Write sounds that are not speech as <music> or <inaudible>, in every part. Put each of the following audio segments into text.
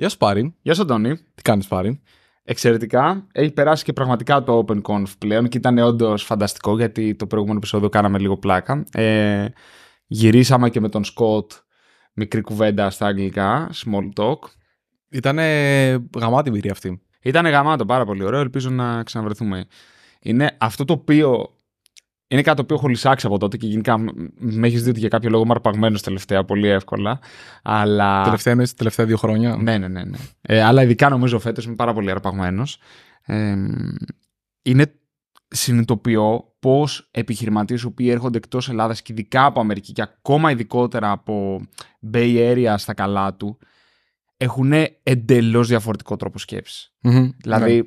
Γεια σου Πάριν. Γεια σου Αντώνη. Τι κάνεις Πάριν. Εξαιρετικά. Έχει περάσει και πραγματικά το Open Conf πλέον και ήταν όντως φανταστικό γιατί το προηγούμενο επεισόδιο κάναμε λίγο πλάκα. Ε, γυρίσαμε και με τον Σκοτ μικρή κουβέντα στα αγγλικά, small talk. Ήταν γαμάτη εμπειρία αυτή. Ήταν γαμάτο, πάρα πολύ ωραίο. Ελπίζω να ξαναβρεθούμε. Είναι αυτό το οποίο είναι κάτι το οποίο έχω λυσάξει από τότε και γενικά με έχεις δει ότι για κάποιο λόγο είμαι αρπαγμένος τελευταία πολύ εύκολα. Αλλά... Τελευταία είναι τελευταία δύο χρόνια. Ναι, ναι, ναι. ναι. Ε, αλλά ειδικά νομίζω φέτος είμαι πάρα πολύ αρπαγμένος. Ε, είναι συνειδητοποιώ πώς επιχειρηματίες οι οποίοι έρχονται εκτός Ελλάδας και ειδικά από Αμερική και ακόμα ειδικότερα από Bay Area στα καλά του έχουν εντελώς διαφορετικό τρόπο Δηλαδή. Ναι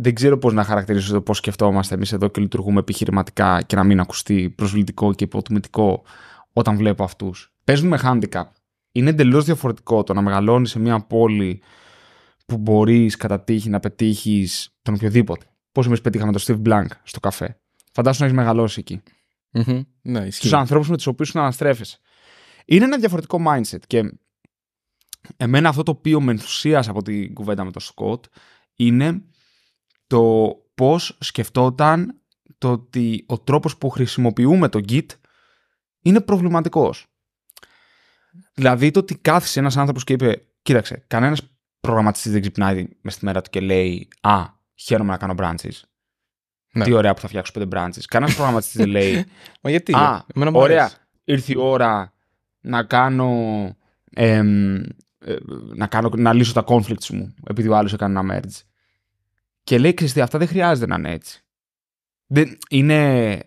δεν ξέρω πώς να χαρακτηρίσω το πώς σκεφτόμαστε εμείς εδώ και λειτουργούμε επιχειρηματικά και να μην ακουστεί προσβλητικό και υποτιμητικό όταν βλέπω αυτούς. Παίζουν με handicap. Είναι εντελώς διαφορετικό το να μεγαλώνεις σε μια πόλη που μπορείς κατά τύχη να πετύχεις τον οποιοδήποτε. Πώς εμείς πετύχαμε τον Steve Blank στο καφέ. Φαντάσου να έχεις μεγαλώσει εκεί. Mm-hmm. Ναι, ανθρώπους με τους οποίους να αναστρέφεσαι. Είναι ένα διαφορετικό mindset και εμένα αυτό το οποίο με ενθουσίασε από την κουβέντα με τον Σκοτ είναι το πώς σκεφτόταν το ότι ο τρόπος που χρησιμοποιούμε το Git είναι προβληματικός. Δηλαδή το ότι κάθισε ένας άνθρωπος και είπε «Κοίταξε, κανένας προγραμματιστής δεν ξυπνάει μες στη μέρα του και λέει «Α, χαίρομαι να κάνω branches». Ναι. Τι ωραία που θα φτιάξω πέντε branches. Κανένας προγραμματιστής δεν λέει <laughs> Μα γιατί, «Α, ωραία, ήρθε η ώρα να κάνω εμ, ε, να, κάνω, να λύσω τα conflicts μου επειδή ο άλλος έκανε ένα merge. Και λέει, Κριστί, αυτά δεν χρειάζεται να είναι έτσι. Δεν, είναι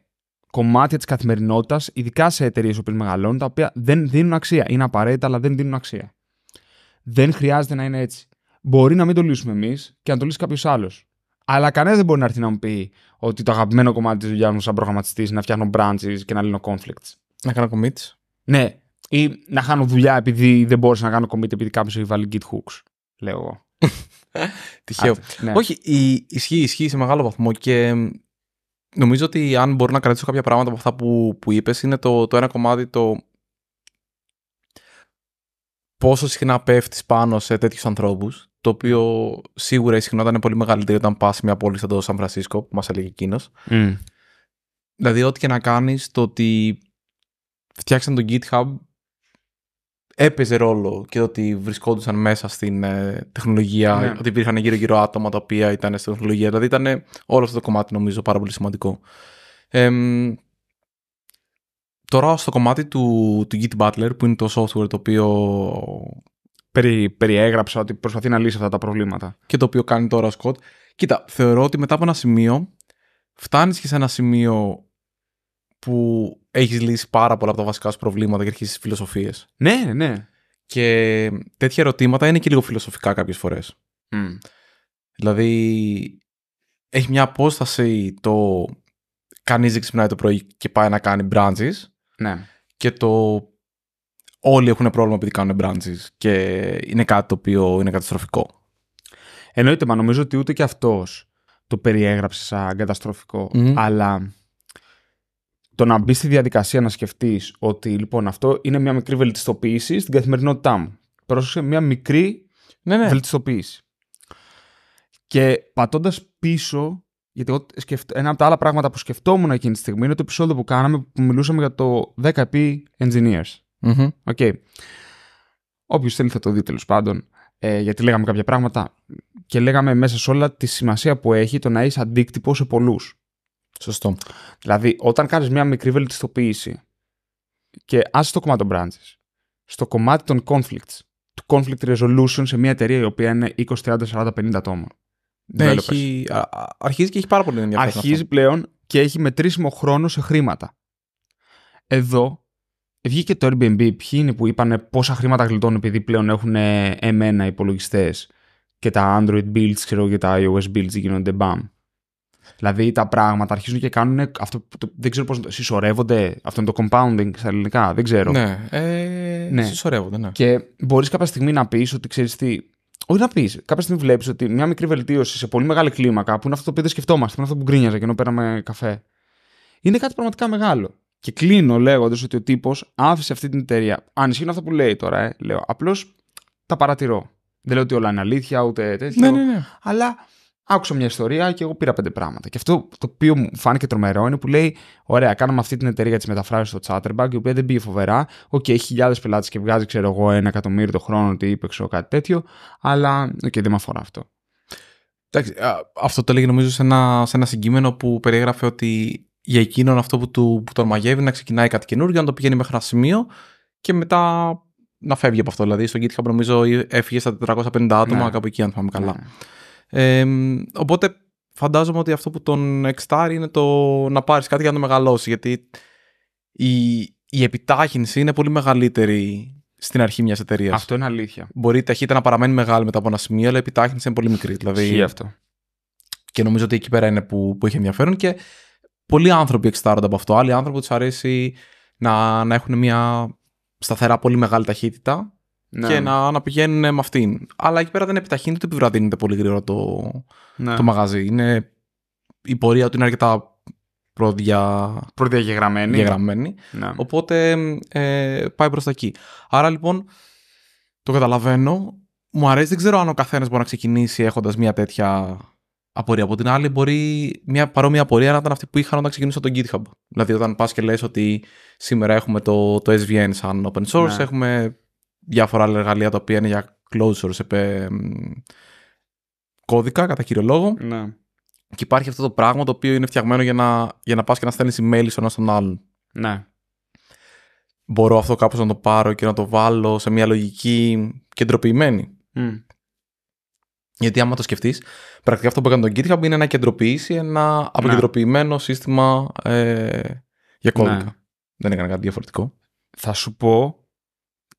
κομμάτια της καθημερινότητας, ειδικά σε εταιρείες που μεγαλώνουν, τα οποία δεν δίνουν αξία. Είναι απαραίτητα, αλλά δεν δίνουν αξία. Δεν χρειάζεται να είναι έτσι. Μπορεί να μην το λύσουμε εμείς και να το λύσει κάποιος άλλος. Αλλά κανένας δεν μπορεί να έρθει να μου πει ότι το αγαπημένο κομμάτι της δουλειάς μου σαν προγραμματιστής είναι να φτιάχνω branches και να λύνω conflicts. Να κάνω commits. Ναι. Ή να χάνω δουλειά επειδή δεν μπόρεσα να κάνω commit επειδή κάποιος έχει βάλει git hooks. Λέω εγώ. <laughs> Τυχαίο. Ναι. Όχι, ισχύει, ισχύει σε μεγάλο βαθμό και νομίζω ότι αν μπορώ να κρατήσω κάποια πράγματα από αυτά που, που είπες είναι το, το ένα κομμάτι το πόσο συχνά πέφτεις πάνω σε τέτοιους ανθρώπους το οποίο σίγουρα η συχνότητα είναι πολύ μεγαλύτερη όταν πας σε μια πόλη σαν το Σαν Φρανσίσκο που μας έλεγε εκείνος. Δηλαδή ό,τι και να κάνεις το ότι φτιάξαν το GitHub έπαιζε ρόλο και το ότι βρισκόντουσαν μέσα στην ε, τεχνολογία, ναι. ότι υπήρχαν γύρω-γύρω άτομα τα οποία ήταν στην τεχνολογία. Δηλαδή ήταν όλο αυτό το κομμάτι νομίζω πάρα πολύ σημαντικό. Ε, τώρα στο κομμάτι του, του Git Butler που είναι το software το οποίο περιέγραψα ότι προσπαθεί να λύσει αυτά τα προβλήματα. Και το οποίο κάνει τώρα ο Σκοτ. Κοίτα, θεωρώ ότι μετά από ένα σημείο φτάνεις και σε ένα σημείο που έχεις λύσει πάρα πολλά από τα βασικά σου προβλήματα και αρχίζει φιλοσοφίες. Ναι, ναι. Και τέτοια ερωτήματα είναι και λίγο φιλοσοφικά κάποιες φορές. Mm. Δηλαδή, έχει μια απόσταση το κανείς δεν ξυπνάει το πρωί και πάει να κάνει branches. Ναι. Και το όλοι έχουν πρόβλημα επειδή κάνουν branches και είναι κάτι το οποίο είναι καταστροφικό. Εννοείται, μα νομίζω ότι ούτε και αυτός το περιέγραψε σαν καταστροφικο αλλά το να μπεις στη διαδικασία να σκεφτείς ότι λοιπόν αυτό είναι μια μικρή βελτιστοποίηση στην καθημερινότητά μου. Πρόσεξε μια μικρή ναι, ναι. βελτιστοποίηση. Και πατώντας πίσω, γιατί ένα από τα άλλα πράγματα που σκεφτόμουν εκείνη τη στιγμή είναι το επεισόδιο που κάναμε που μιλούσαμε για το 10p engineers. Mm-hmm. Okay. Όποιος θέλει θα το δει τέλος πάντων. Ε, γιατί λέγαμε κάποια πράγματα και λέγαμε μέσα σε όλα τη σημασία που έχει το να είσαι αντίκτυπος σε πολλούς. Σωστό. Δηλαδή, όταν κάνεις μια μικρή βελτιστοποίηση και άσε το κομμάτι των branches, στο κομμάτι των conflicts, του conflict resolution σε μια εταιρεία η οποία είναι 20, 30, 40, 50 τόμα Ναι, έχει... αρχίζει και έχει πάρα πολύ ενδιαφέρον. Αρχίζει πλέον και έχει μετρήσιμο χρόνο σε χρήματα. Εδώ βγήκε το Airbnb. Ποιοι είναι που είπαν πόσα χρήματα γλιτώνουν επειδή πλέον έχουν ε, εμένα υπολογιστές και τα Android builds ξέρω, και τα iOS builds γίνονται μπαμ Δηλαδή τα πράγματα αρχίζουν και κάνουν αυτό που δεν ξέρω πώς. Συσσωρεύονται. Αυτό είναι το compounding στα ελληνικά. Δεν ξέρω. Ναι. Ε, ναι. Συσσωρεύονται, ναι. Και μπορείς κάποια στιγμή να πεις ότι ξέρεις τι. Όχι να πεις. Κάποια στιγμή βλέπεις ότι μια μικρή βελτίωση σε πολύ μεγάλη κλίμακα που είναι αυτό το οποίο δεν σκεφτόμαστε, που είναι αυτό που γκρίνιαζα και ενώ πέραμε καφέ. Είναι κάτι πραγματικά μεγάλο. Και κλείνω λέγοντας ότι ο τύπος άφησε αυτή την εταιρεία. Αν ισχύουν αυτό που λέει τώρα, ε, λέω. Απλώς τα παρατηρώ. Δεν λέω ότι όλα είναι αλήθεια, ούτε τέτοιο. Ναι, ναι, ναι. Αλλά άκουσα μια ιστορία και εγώ πήρα πέντε πράγματα. Και αυτό το οποίο μου φάνηκε τρομερό είναι που λέει: Ωραία, κάναμε αυτή την εταιρεία της μεταφράση στο Chatterbug, η οποία δεν πήγε φοβερά. Οκ, okay, έχει χιλιάδες πελάτες και βγάζει, ξέρω εγώ, ένα εκατομμύριο το χρόνο, ότι είπε ξέρω κάτι τέτοιο, αλλά οκ, okay, δεν με αφορά αυτό. Εντάξει, αυτό το έλεγε νομίζω σε ένα, σε ένα συγκείμενο που περιέγραφε ότι για εκείνον αυτό που, του, που τον μαγεύει να ξεκινάει κάτι καινούργιο, να το πηγαίνει μέχρι ένα σημείο και μετά να φεύγει από αυτό. Δηλαδή, στο GitHub νομίζω έφυγε στα 450 άτομα, ναι. κάπου εκεί, αν θυμάμαι ναι. καλά. Ναι. Ε, οπότε φαντάζομαι ότι αυτό που τον εξτάρει είναι το να πάρεις κάτι για να το μεγαλώσει, γιατί η, η επιτάχυνση είναι πολύ μεγαλύτερη στην αρχή μιας εταιρείας. Αυτό είναι αλήθεια. Μπορεί η ταχύτητα να παραμένει μεγάλη μετά από ένα σημείο, αλλά η επιτάχυνση είναι πολύ μικρή. Δηλαδή... αυτό. Και νομίζω ότι εκεί πέρα είναι που, που έχει ενδιαφέρον και πολλοί άνθρωποι εξτάρονται από αυτό. Άλλοι άνθρωποι τους αρέσει να, να έχουν μια σταθερά πολύ μεγάλη ταχύτητα ναι. και να, να πηγαίνουν με αυτήν. Αλλά εκεί πέρα δεν επιταχύνεται, ούτε επιβραδύνεται πολύ γρήγορα το, ναι. το μαγαζί. Είναι, η πορεία του είναι αρκετά προδια... προδιαγεγραμμένη. Διαγραμμένη. Ναι. Οπότε ε, πάει προς τα εκεί. Άρα λοιπόν το καταλαβαίνω. Μου αρέσει, δεν ξέρω αν ο καθένας μπορεί να ξεκινήσει έχοντας μια τέτοια απορία. Από την άλλη, μπορεί μια παρόμοια απορία να ήταν αυτή που είχαν όταν ξεκινήσα τον GitHub. Δηλαδή, όταν πας και λες ότι σήμερα έχουμε το, το SVN σαν open source, ναι. έχουμε διάφορα άλλα εργαλεία τα οποία είναι για closures, επε, κώδικα κατά κύριο λόγο. Ναι. Και υπάρχει αυτό το πράγμα το οποίο είναι φτιαγμένο για να, για να πας και να στέλνεις email στον ένα στον άλλον. Ναι. Μπορώ αυτό κάπως να το πάρω και να το βάλω σε μια λογική κεντροποιημένη. Mm. Γιατί άμα το σκεφτείς, πρακτικά αυτό που έκανε τον GitHub είναι να κεντροποιήσει ένα αποκεντροποιημένο σύστημα ε, για κώδικα. Ναι. Δεν έκανε κάτι διαφορετικό. Θα σου πω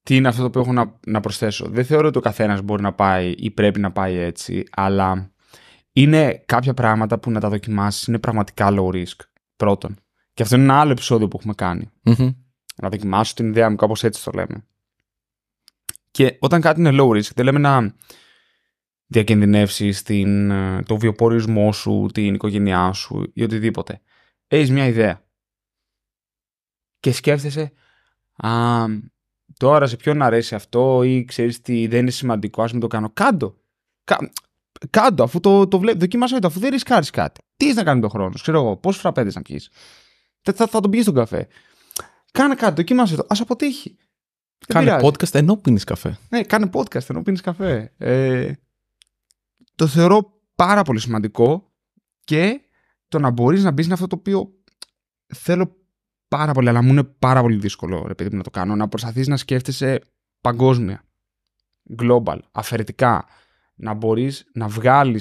τι είναι αυτό το έχω να, να προσθέσω. Δεν θεωρώ ότι ο καθένας μπορεί να πάει ή πρέπει να πάει έτσι, αλλά είναι κάποια πράγματα που να τα δοκιμάσεις είναι πραγματικά low risk. Πρώτον. Και αυτό είναι ένα άλλο επεισόδιο που έχουμε Να δοκιμάσω την ιδέα μου, κάπως έτσι το λέμε. Και όταν κάτι είναι low risk, δεν λέμε να διακινδυνεύσεις ε, το βιοπορισμό σου, την οικογένειά σου ή οτιδήποτε. Έχεις μια ιδέα. Και σκέφτεσαι, α, Τώρα σε ποιον αρέσει αυτό ή ξέρεις τι δεν είναι σημαντικό, ας μην το κάνω. Κάντο. Κα... Κάντο, αφού το, το βλέπει, δοκίμασε το, αφού δεν ρισκάρεις κάτι. Τι έχεις να κάνει τον χρόνο, ξέρω εγώ, πόσες φραπέδε να πιεις. Θα, θα, θα τον πιει τον καφέ. Κάνε κάτι, δοκίμασε το, ας αποτύχει. Κάνε podcast ενώ πίνεις καφέ. Ναι, κάνε podcast ενώ πίνεις καφέ. Ε, το θεωρώ πάρα πολύ σημαντικό και το να μπορείς να μπεις σε αυτό το οποίο θέλω πάρα πολύ, αλλά μου είναι πάρα πολύ δύσκολο, ρε να το κάνω. Να προσπαθείς να σκέφτεσαι παγκόσμια, global, αφαιρετικά. Να μπορείς να βγάλεις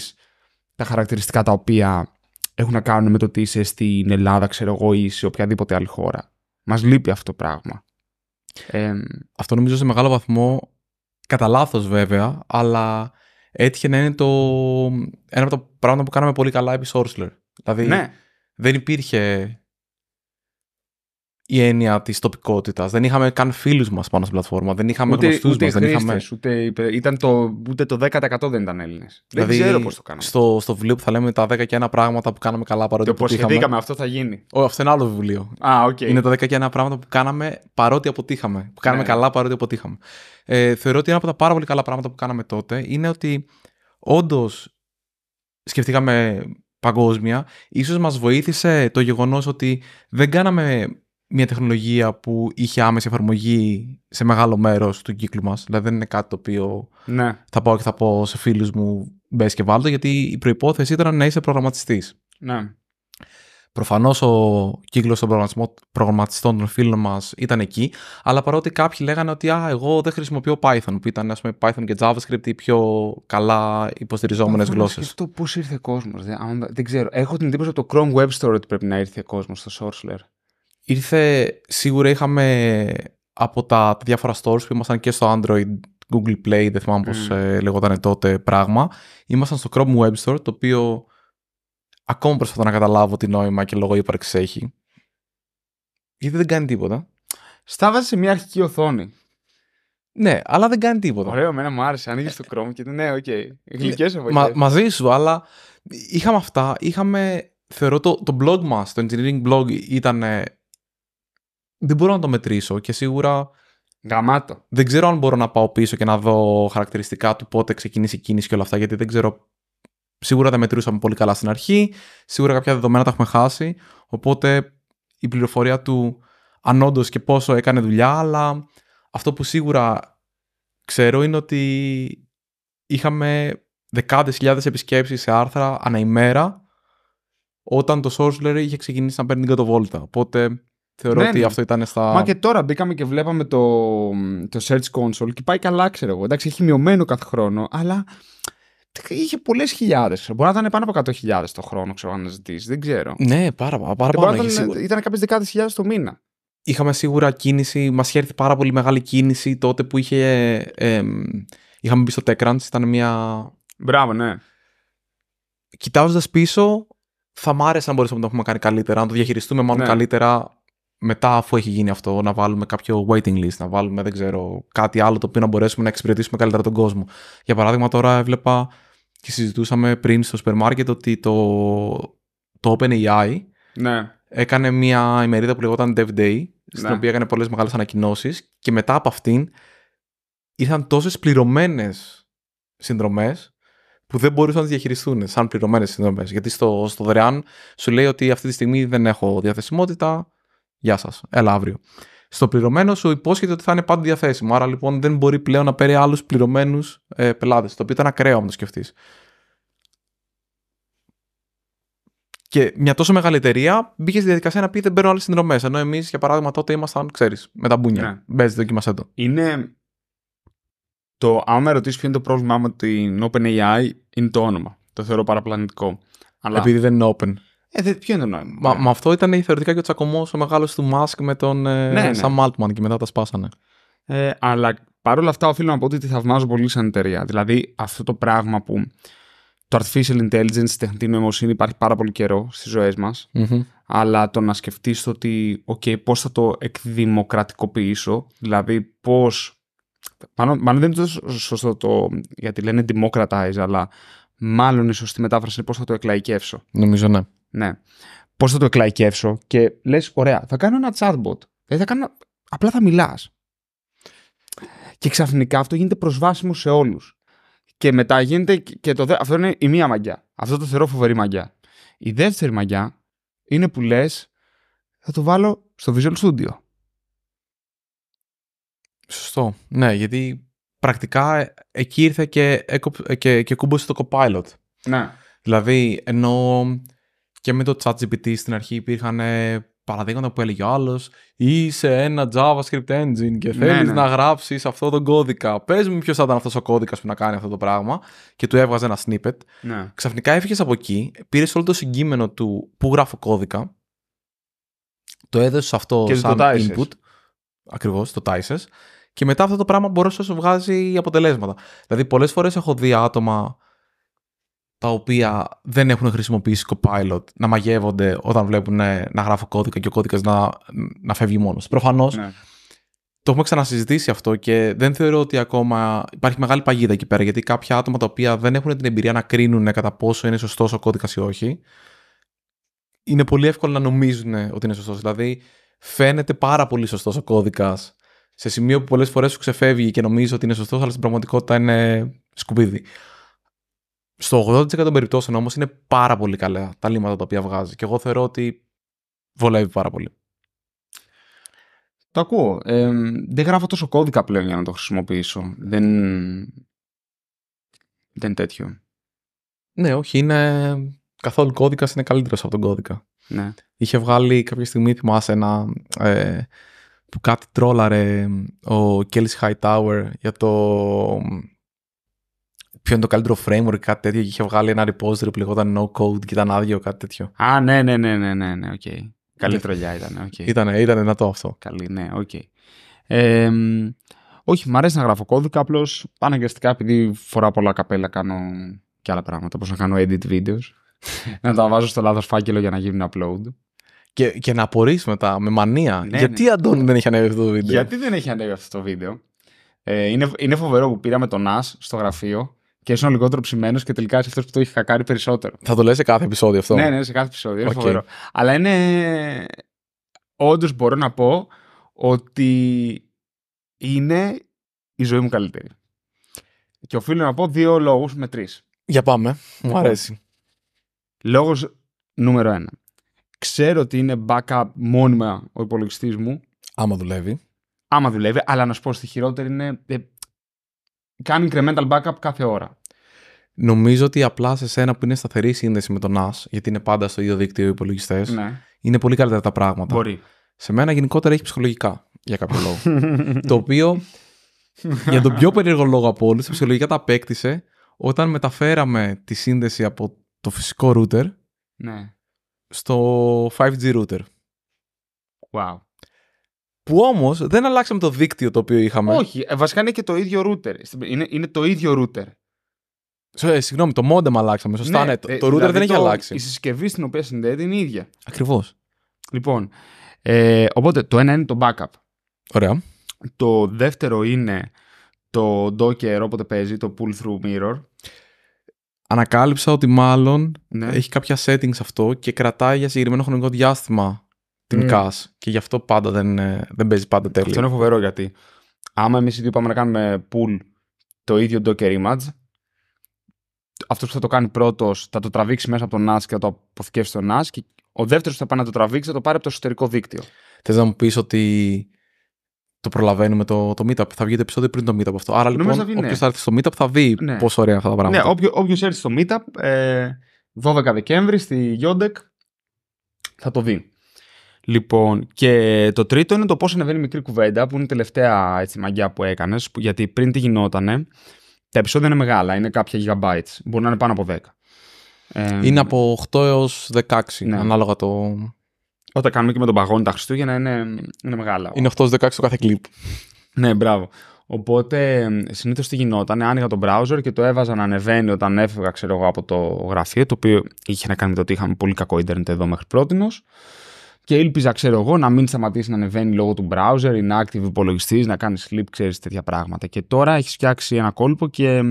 τα χαρακτηριστικά τα οποία έχουν να κάνουν με το ότι είσαι στην Ελλάδα, ξέρω εγώ, ή σε οποιαδήποτε άλλη χώρα. Μας λείπει αυτό το πράγμα. Ε, αυτό νομίζω σε μεγάλο βαθμό, κατά λάθος βέβαια, αλλά έτυχε να είναι το... ένα από τα πράγματα που κάναμε πολύ καλά επί Σόρσλερ. Δηλαδή, ναι. δεν υπήρχε η έννοια της τοπικότητας. Δεν είχαμε καν φίλους μας πάνω στην πλατφόρμα. Δεν είχαμε γνωστού μας. Δεν είχαμε. Ούτε, ήταν το, ούτε το 10% δεν ήταν Έλληνες. Δηλαδή, δεν ξέρω πώς το κάναμε. Στο, στο βιβλίο που θα λέμε τα 10 και ένα πράγματα που κάναμε καλά παρότι. Το υποσχεθήκαμε, αυτό θα γίνει. αυτό είναι άλλο βιβλίο. Α, okay. Είναι τα 10 και ένα πράγματα που κάναμε παρότι αποτύχαμε. Που ναι. κάναμε καλά παρότι αποτύχαμε. Ε, θεωρώ ότι ένα από τα πάρα πολύ καλά πράγματα που κάναμε τότε είναι ότι όντως σκεφτήκαμε παγκόσμια. Ίσως μας βοήθησε το γεγονός ότι δεν κάναμε μια τεχνολογία που είχε άμεση εφαρμογή σε μεγάλο μέρος του κύκλου μας. Δηλαδή, δεν είναι κάτι το οποίο ναι. θα πάω και θα πω σε φίλους μου μπες και βάλτε, γιατί η προπόθεση ήταν να είσαι προγραμματιστής. Ναι. Προφανώς ο κύκλος των προγραμματιστών των φίλων μας ήταν εκεί, αλλά παρότι κάποιοι λέγανε ότι Α, εγώ δεν χρησιμοποιώ Python, που ήταν ας πούμε, Python και JavaScript οι πιο καλά υποστηριζόμενες γλώσσε. Αυτό πώς ήρθε ο κόσμος. Δεν, ξέρω. Έχω την εντύπωση από το Chrome Web Store ότι πρέπει να ήρθε ο κόσμος στο Sourceler ήρθε, σίγουρα είχαμε από τα διάφορα stores που ήμασταν και στο Android, Google Play, δεν θυμάμαι mm. πώς ε, λεγόταν τότε πράγμα. Ήμασταν στο Chrome Web Store, το οποίο ακόμα προσπαθώ να καταλάβω τι νόημα και λόγο ύπαρξης έχει. Γιατί δεν κάνει τίποτα. Στάβαζες σε μια αρχική οθόνη. Ναι, αλλά δεν κάνει τίποτα. Ωραίο, εμένα μου άρεσε. Ανοίγεις το Chrome και ναι, οκ. Okay. Γλυκές ναι, μαζί σου, αλλά είχαμε αυτά. Είχαμε, θεωρώ, το, το blog μας, το engineering blog ήταν δεν μπορώ να το μετρήσω και σίγουρα. Γαμάτο. Δεν ξέρω αν μπορώ να πάω πίσω και να δω χαρακτηριστικά του πότε ξεκίνησε η κίνηση και όλα αυτά, γιατί δεν ξέρω. Σίγουρα δεν μετρήσαμε πολύ καλά στην αρχή, σίγουρα κάποια δεδομένα τα έχουμε χάσει. Οπότε η πληροφορία του αν όντως και πόσο έκανε δουλειά, αλλά αυτό που σίγουρα ξέρω είναι ότι είχαμε δεκάδες χιλιάδες επισκέψεις σε άρθρα ανά ημέρα όταν το Sorcerer είχε ξεκινήσει να παίρνει την κατοβόλτα. Οπότε Θεωρώ ναι, ότι ναι. αυτό ήταν στα. Μα και τώρα μπήκαμε και βλέπαμε το, το Search Console και πάει καλά, ξέρω εγώ. Εντάξει, έχει μειωμένο κάθε χρόνο, αλλά είχε πολλές χιλιάδες. Μπορεί να ήταν πάνω από 100.000 το χρόνο, ξέρω αν ζητήσεις. Δεν ξέρω. Ναι, πάρα, πάρα πάνω. Ήταν, ε, ήταν κάποιες δεκάδες χιλιάδες το μήνα. Είχαμε σίγουρα κίνηση. Μας είχε έρθει πάρα πολύ μεγάλη κίνηση τότε που είχε. Ε, ε είχαμε μπει στο TechCrunch. Ήταν μια. Μπράβο, ναι. Κοιτάζοντας πίσω, θα μ' άρεσε αν μπορούσαμε να το έχουμε κάνει καλύτερα, να το διαχειριστούμε μάλλον ναι. καλύτερα μετά αφού έχει γίνει αυτό να βάλουμε κάποιο waiting list, να βάλουμε δεν ξέρω κάτι άλλο το οποίο να μπορέσουμε να εξυπηρετήσουμε καλύτερα τον κόσμο. Για παράδειγμα τώρα έβλεπα και συζητούσαμε πριν στο σούπερ μάρκετ ότι το, το OpenAI ναι. έκανε μια ημερίδα που λεγόταν Dev Day στην ναι. οποία έκανε πολλές μεγάλες ανακοινώσεις και μετά από αυτήν ήρθαν τόσες πληρωμένες συνδρομές που δεν μπορούσαν να τις διαχειριστούν σαν πληρωμένες συνδρομές. Γιατί στο, στο δωρεάν σου λέει ότι αυτή τη στιγμή δεν έχω διαθεσιμότητα, Γεια σας. Έλα αύριο. Στο πληρωμένο σου υπόσχεται ότι θα είναι πάντα διαθέσιμο. Άρα λοιπόν δεν μπορεί πλέον να παίρνει άλλους πληρωμένους ε, πελάτες. Το οποίο ήταν ακραίο, αν το σκεφτείς. Και μια τόσο μεγάλη εταιρεία μπήκε στη διαδικασία να πει δεν παίρνω άλλες συνδρομές. Ενώ εμείς, για παράδειγμα, τότε ήμασταν, ξέρεις, με τα μπούνια. Ναι. Μπες, δοκίμασέ το. Είναι. Το, άμα με ποιο είναι το πρόβλημά με την OpenAI, είναι το όνομα. Το θεωρώ παραπλανητικό. Αλλά... Επειδή δεν είναι open. Ε, δε, ποιο είναι το νόημα. Μα, ναι. αυτό ήταν θεωρητικά και ο τσακωμός ο μεγάλος του Μάσκ με τον ε, ναι, Σαμ ναι. Μάλτμαν και μετά τα σπάσανε. Ε, αλλά παρόλα αυτά οφείλω να πω ότι τη θαυμάζω πολύ σαν εταιρεία. Δηλαδή αυτό το πράγμα που το artificial intelligence, η τεχνητή νοημοσύνη υπάρχει πάρα πολύ καιρό στις ζωές μας. Αλλά το να σκεφτείς ότι, OK, πώς θα το εκδημοκρατικοποιήσω, δηλαδή πώς. Μάλλον, μάλλον, δεν είναι το σωστό το. γιατί λένε democratize, αλλά μάλλον η σωστή μετάφραση είναι πώς θα το εκλαϊκεύσω. Νομίζω ναι. Ναι. Πώς θα το εκλαϊκεύσω και λες, ωραία, θα κάνω ένα chatbot. Δηλαδή θα κάνω. Απλά θα μιλάς. Και ξαφνικά αυτό γίνεται προσβάσιμο σε όλους. Και μετά γίνεται και το. Αυτό είναι η μία μαγιά. Αυτό το θεωρώ φοβερή μαγιά. Η δεύτερη μαγιά είναι που λες, θα το βάλω στο Visual Studio. Σωστό. Ναι, γιατί πρακτικά εκεί ήρθε και, και, και κούμπωσε το Copilot. Ναι. Δηλαδή, ενώ και με το ChatGPT στην αρχή υπήρχαν ε, παραδείγματα που έλεγε ο άλλος, είσαι ένα JavaScript engine και ναι, θέλεις ναι, να γράψεις αυτό τον κώδικα. Πες μου, ποιος θα ήταν αυτός ο κώδικας που να κάνει αυτό το πράγμα. Και του έβγαζε ένα snippet. Ναι. Ξαφνικά έφυγες από εκεί, πήρες όλο το συγκείμενο του που γράφω κώδικα, το έδωσες αυτό και σαν το input. Ακριβώς, το τάισες. Και μετά αυτό το πράγμα μπορούσε να σου βγάζει αποτελέσματα. Δηλαδή, πολλές φορές έχω δει άτομα τα οποία δεν έχουν χρησιμοποιήσει Copilot να μαγεύονται όταν βλέπουν ναι, να γράφω κώδικα και ο κώδικας να, να φεύγει μόνος. Προφανώς ναι. το έχουμε ξανασυζητήσει αυτό και δεν θεωρώ ότι ακόμα υπάρχει μεγάλη παγίδα εκεί πέρα. Γιατί κάποια άτομα τα οποία δεν έχουν την εμπειρία να κρίνουν κατά πόσο είναι σωστός ο κώδικας ή όχι, είναι πολύ εύκολο να νομίζουν ότι είναι σωστός. Δηλαδή, φαίνεται πάρα πολύ σωστός ο κώδικας σε σημείο που πολλές φορές σου ξεφεύγει και νομίζεις ότι είναι σωστός, αλλά στην πραγματικότητα είναι σκουπίδι στο 80% των περιπτώσεων όμως είναι πάρα πολύ καλά τα λίμματα τα οποία βγάζει. Και εγώ θεωρώ ότι βολεύει πάρα πολύ. Το ακούω. δεν γράφω τόσο κώδικα πλέον για να το χρησιμοποιήσω. Δεν. Δεν τέτοιο. Ναι, όχι. Είναι. Καθόλου κώδικας είναι καλύτερος από τον κώδικα. Ναι. Είχε βγάλει κάποια στιγμή, θυμάσαι, ένα. Ε, που κάτι τρόλαρε ο Κέλλη Hightower για το ποιο είναι το καλύτερο framework, κάτι τέτοιο. Και είχε βγάλει ένα repository που λεγόταν no code και ήταν άδειο, κάτι τέτοιο. Α, ναι, ναι, ναι, ναι, ναι, ναι, οκ. Καλή τρολιά ήταν. οκ. Ήτανε, ήταν το αυτό. Καλή, ναι, οκ. όχι, μου αρέσει να γράφω κώδικα. Απλώς αναγκαστικά επειδή φορά πολλά καπέλα κάνω και άλλα πράγματα. Όπως να κάνω edit videos. <laughs> να τα βάζω στο λάθος φάκελο για να γίνουν upload. Και, και να απορρεί μετά με μανία. Ναι, γιατί ναι. Αντώνη δεν έχει ανέβει αυτό το βίντεο. Γιατί δεν έχει ανέβει αυτό το βίντεο. Ε, είναι, είναι φοβερό που πήραμε τον Nas στο γραφείο και ο λιγότερο ψημένος και τελικά είσαι αυτός που το έχει χακάρει περισσότερο. Θα το λες σε κάθε επεισόδιο αυτό. Ναι, ναι, σε κάθε επεισόδιο. Okay. Φοβερό. Αλλά είναι. Όντως μπορώ να πω ότι είναι η ζωή μου καλύτερη. Και οφείλω να πω δύο λόγους με τρεις. Για πάμε. Μου λοιπόν, αρέσει. Λόγος νούμερο ένα. Ξέρω ότι είναι backup μόνιμα ο υπολογιστής μου. Άμα δουλεύει. Άμα δουλεύει, αλλά να σου πω στη χειρότερη είναι. Ε, κάνει incremental backup κάθε ώρα. Νομίζω ότι απλά σε σένα που είναι σταθερή σύνδεση με τον NAS, γιατί είναι πάντα στο ίδιο δίκτυο οι υπολογιστές, ναι. είναι πολύ καλύτερα τα πράγματα. Μπορεί. Σε μένα γενικότερα έχει ψυχολογικά για κάποιο λόγο. <laughs> το οποίο για τον πιο περίεργο λόγο από όλους, ψυχολογικά τα απέκτησε όταν μεταφέραμε τη σύνδεση από το φυσικό router ναι. στο 5G router. Wow. Που όμως δεν αλλάξαμε το δίκτυο το οποίο είχαμε. Όχι, ε, βασικά είναι και το ίδιο router. Είναι, είναι το ίδιο router. Ε, συγγνώμη, το modem αλλάξαμε. Σωστά, ναι. ναι το, ε, router δηλαδή δεν έχει αλλάξει. Η συσκευή στην οποία συνδέεται είναι η ίδια. Ακριβώς. Λοιπόν, ε, οπότε το ένα είναι το backup. Ωραία. Το δεύτερο είναι το docker όποτε παίζει, το pull through mirror. Ανακάλυψα ότι μάλλον ναι. έχει κάποια settings αυτό και κρατάει για συγκεκριμένο χρονικό διάστημα την mm. και γι' αυτό πάντα δεν, ε, δεν παίζει πάντα τέλεια. Αυτό είναι φοβερό γιατί άμα εμείς οι δύο πάμε να κάνουμε pull το ίδιο Docker image, αυτός που θα το κάνει πρώτος θα το τραβήξει μέσα από τον NAS και θα το αποθηκεύσει στο NAS και ο δεύτερος που θα πάει να το τραβήξει θα το πάρει από το εσωτερικό δίκτυο. Θες να μου πεις ότι το προλαβαίνουμε το, το meetup. Θα βγει το επεισόδιο πριν το meetup αυτό. Άρα λοιπόν, όποιος ναι. θα έρθει στο meetup θα δει ναι. πόσο ωραία αυτά τα ναι, πράγματα. Ναι, όποιος έρθει στο meetup, ε, 12 Δεκέμβρη στη Yondec θα το δει. Λοιπόν, και το τρίτο είναι το πώς ανεβαίνει η μικρή κουβέντα, που είναι η τελευταία έτσι, μαγιά που έκανες, γιατί πριν τι γινότανε, τα επεισόδια είναι μεγάλα, είναι κάποια gigabytes. Μπορεί να είναι πάνω από 10. Ε, είναι από 8 έω 16, ανάλογα το. Όταν κάνουμε και με τον παγόνι τα Χριστούγεννα είναι, είναι μεγάλα. Είναι 8 16 το κάθε κλειπ. ναι, μπράβο. Οπότε συνήθως τι γινότανε, άνοιγα τον browser και το έβαζα να ανεβαίνει όταν έφευγα ξέρω από το γραφείο, το οποίο είχε να κάνει με το ότι είχαμε πολύ κακό Ιντερνετ εδώ μέχρι πρώτη και ήλπιζα, ξέρω εγώ, να μην σταματήσει να ανεβαίνει λόγω του browser, inactive υπολογιστής, να κάνει sleep, ξέρεις τέτοια πράγματα. Και τώρα έχεις φτιάξει ένα κόλπο και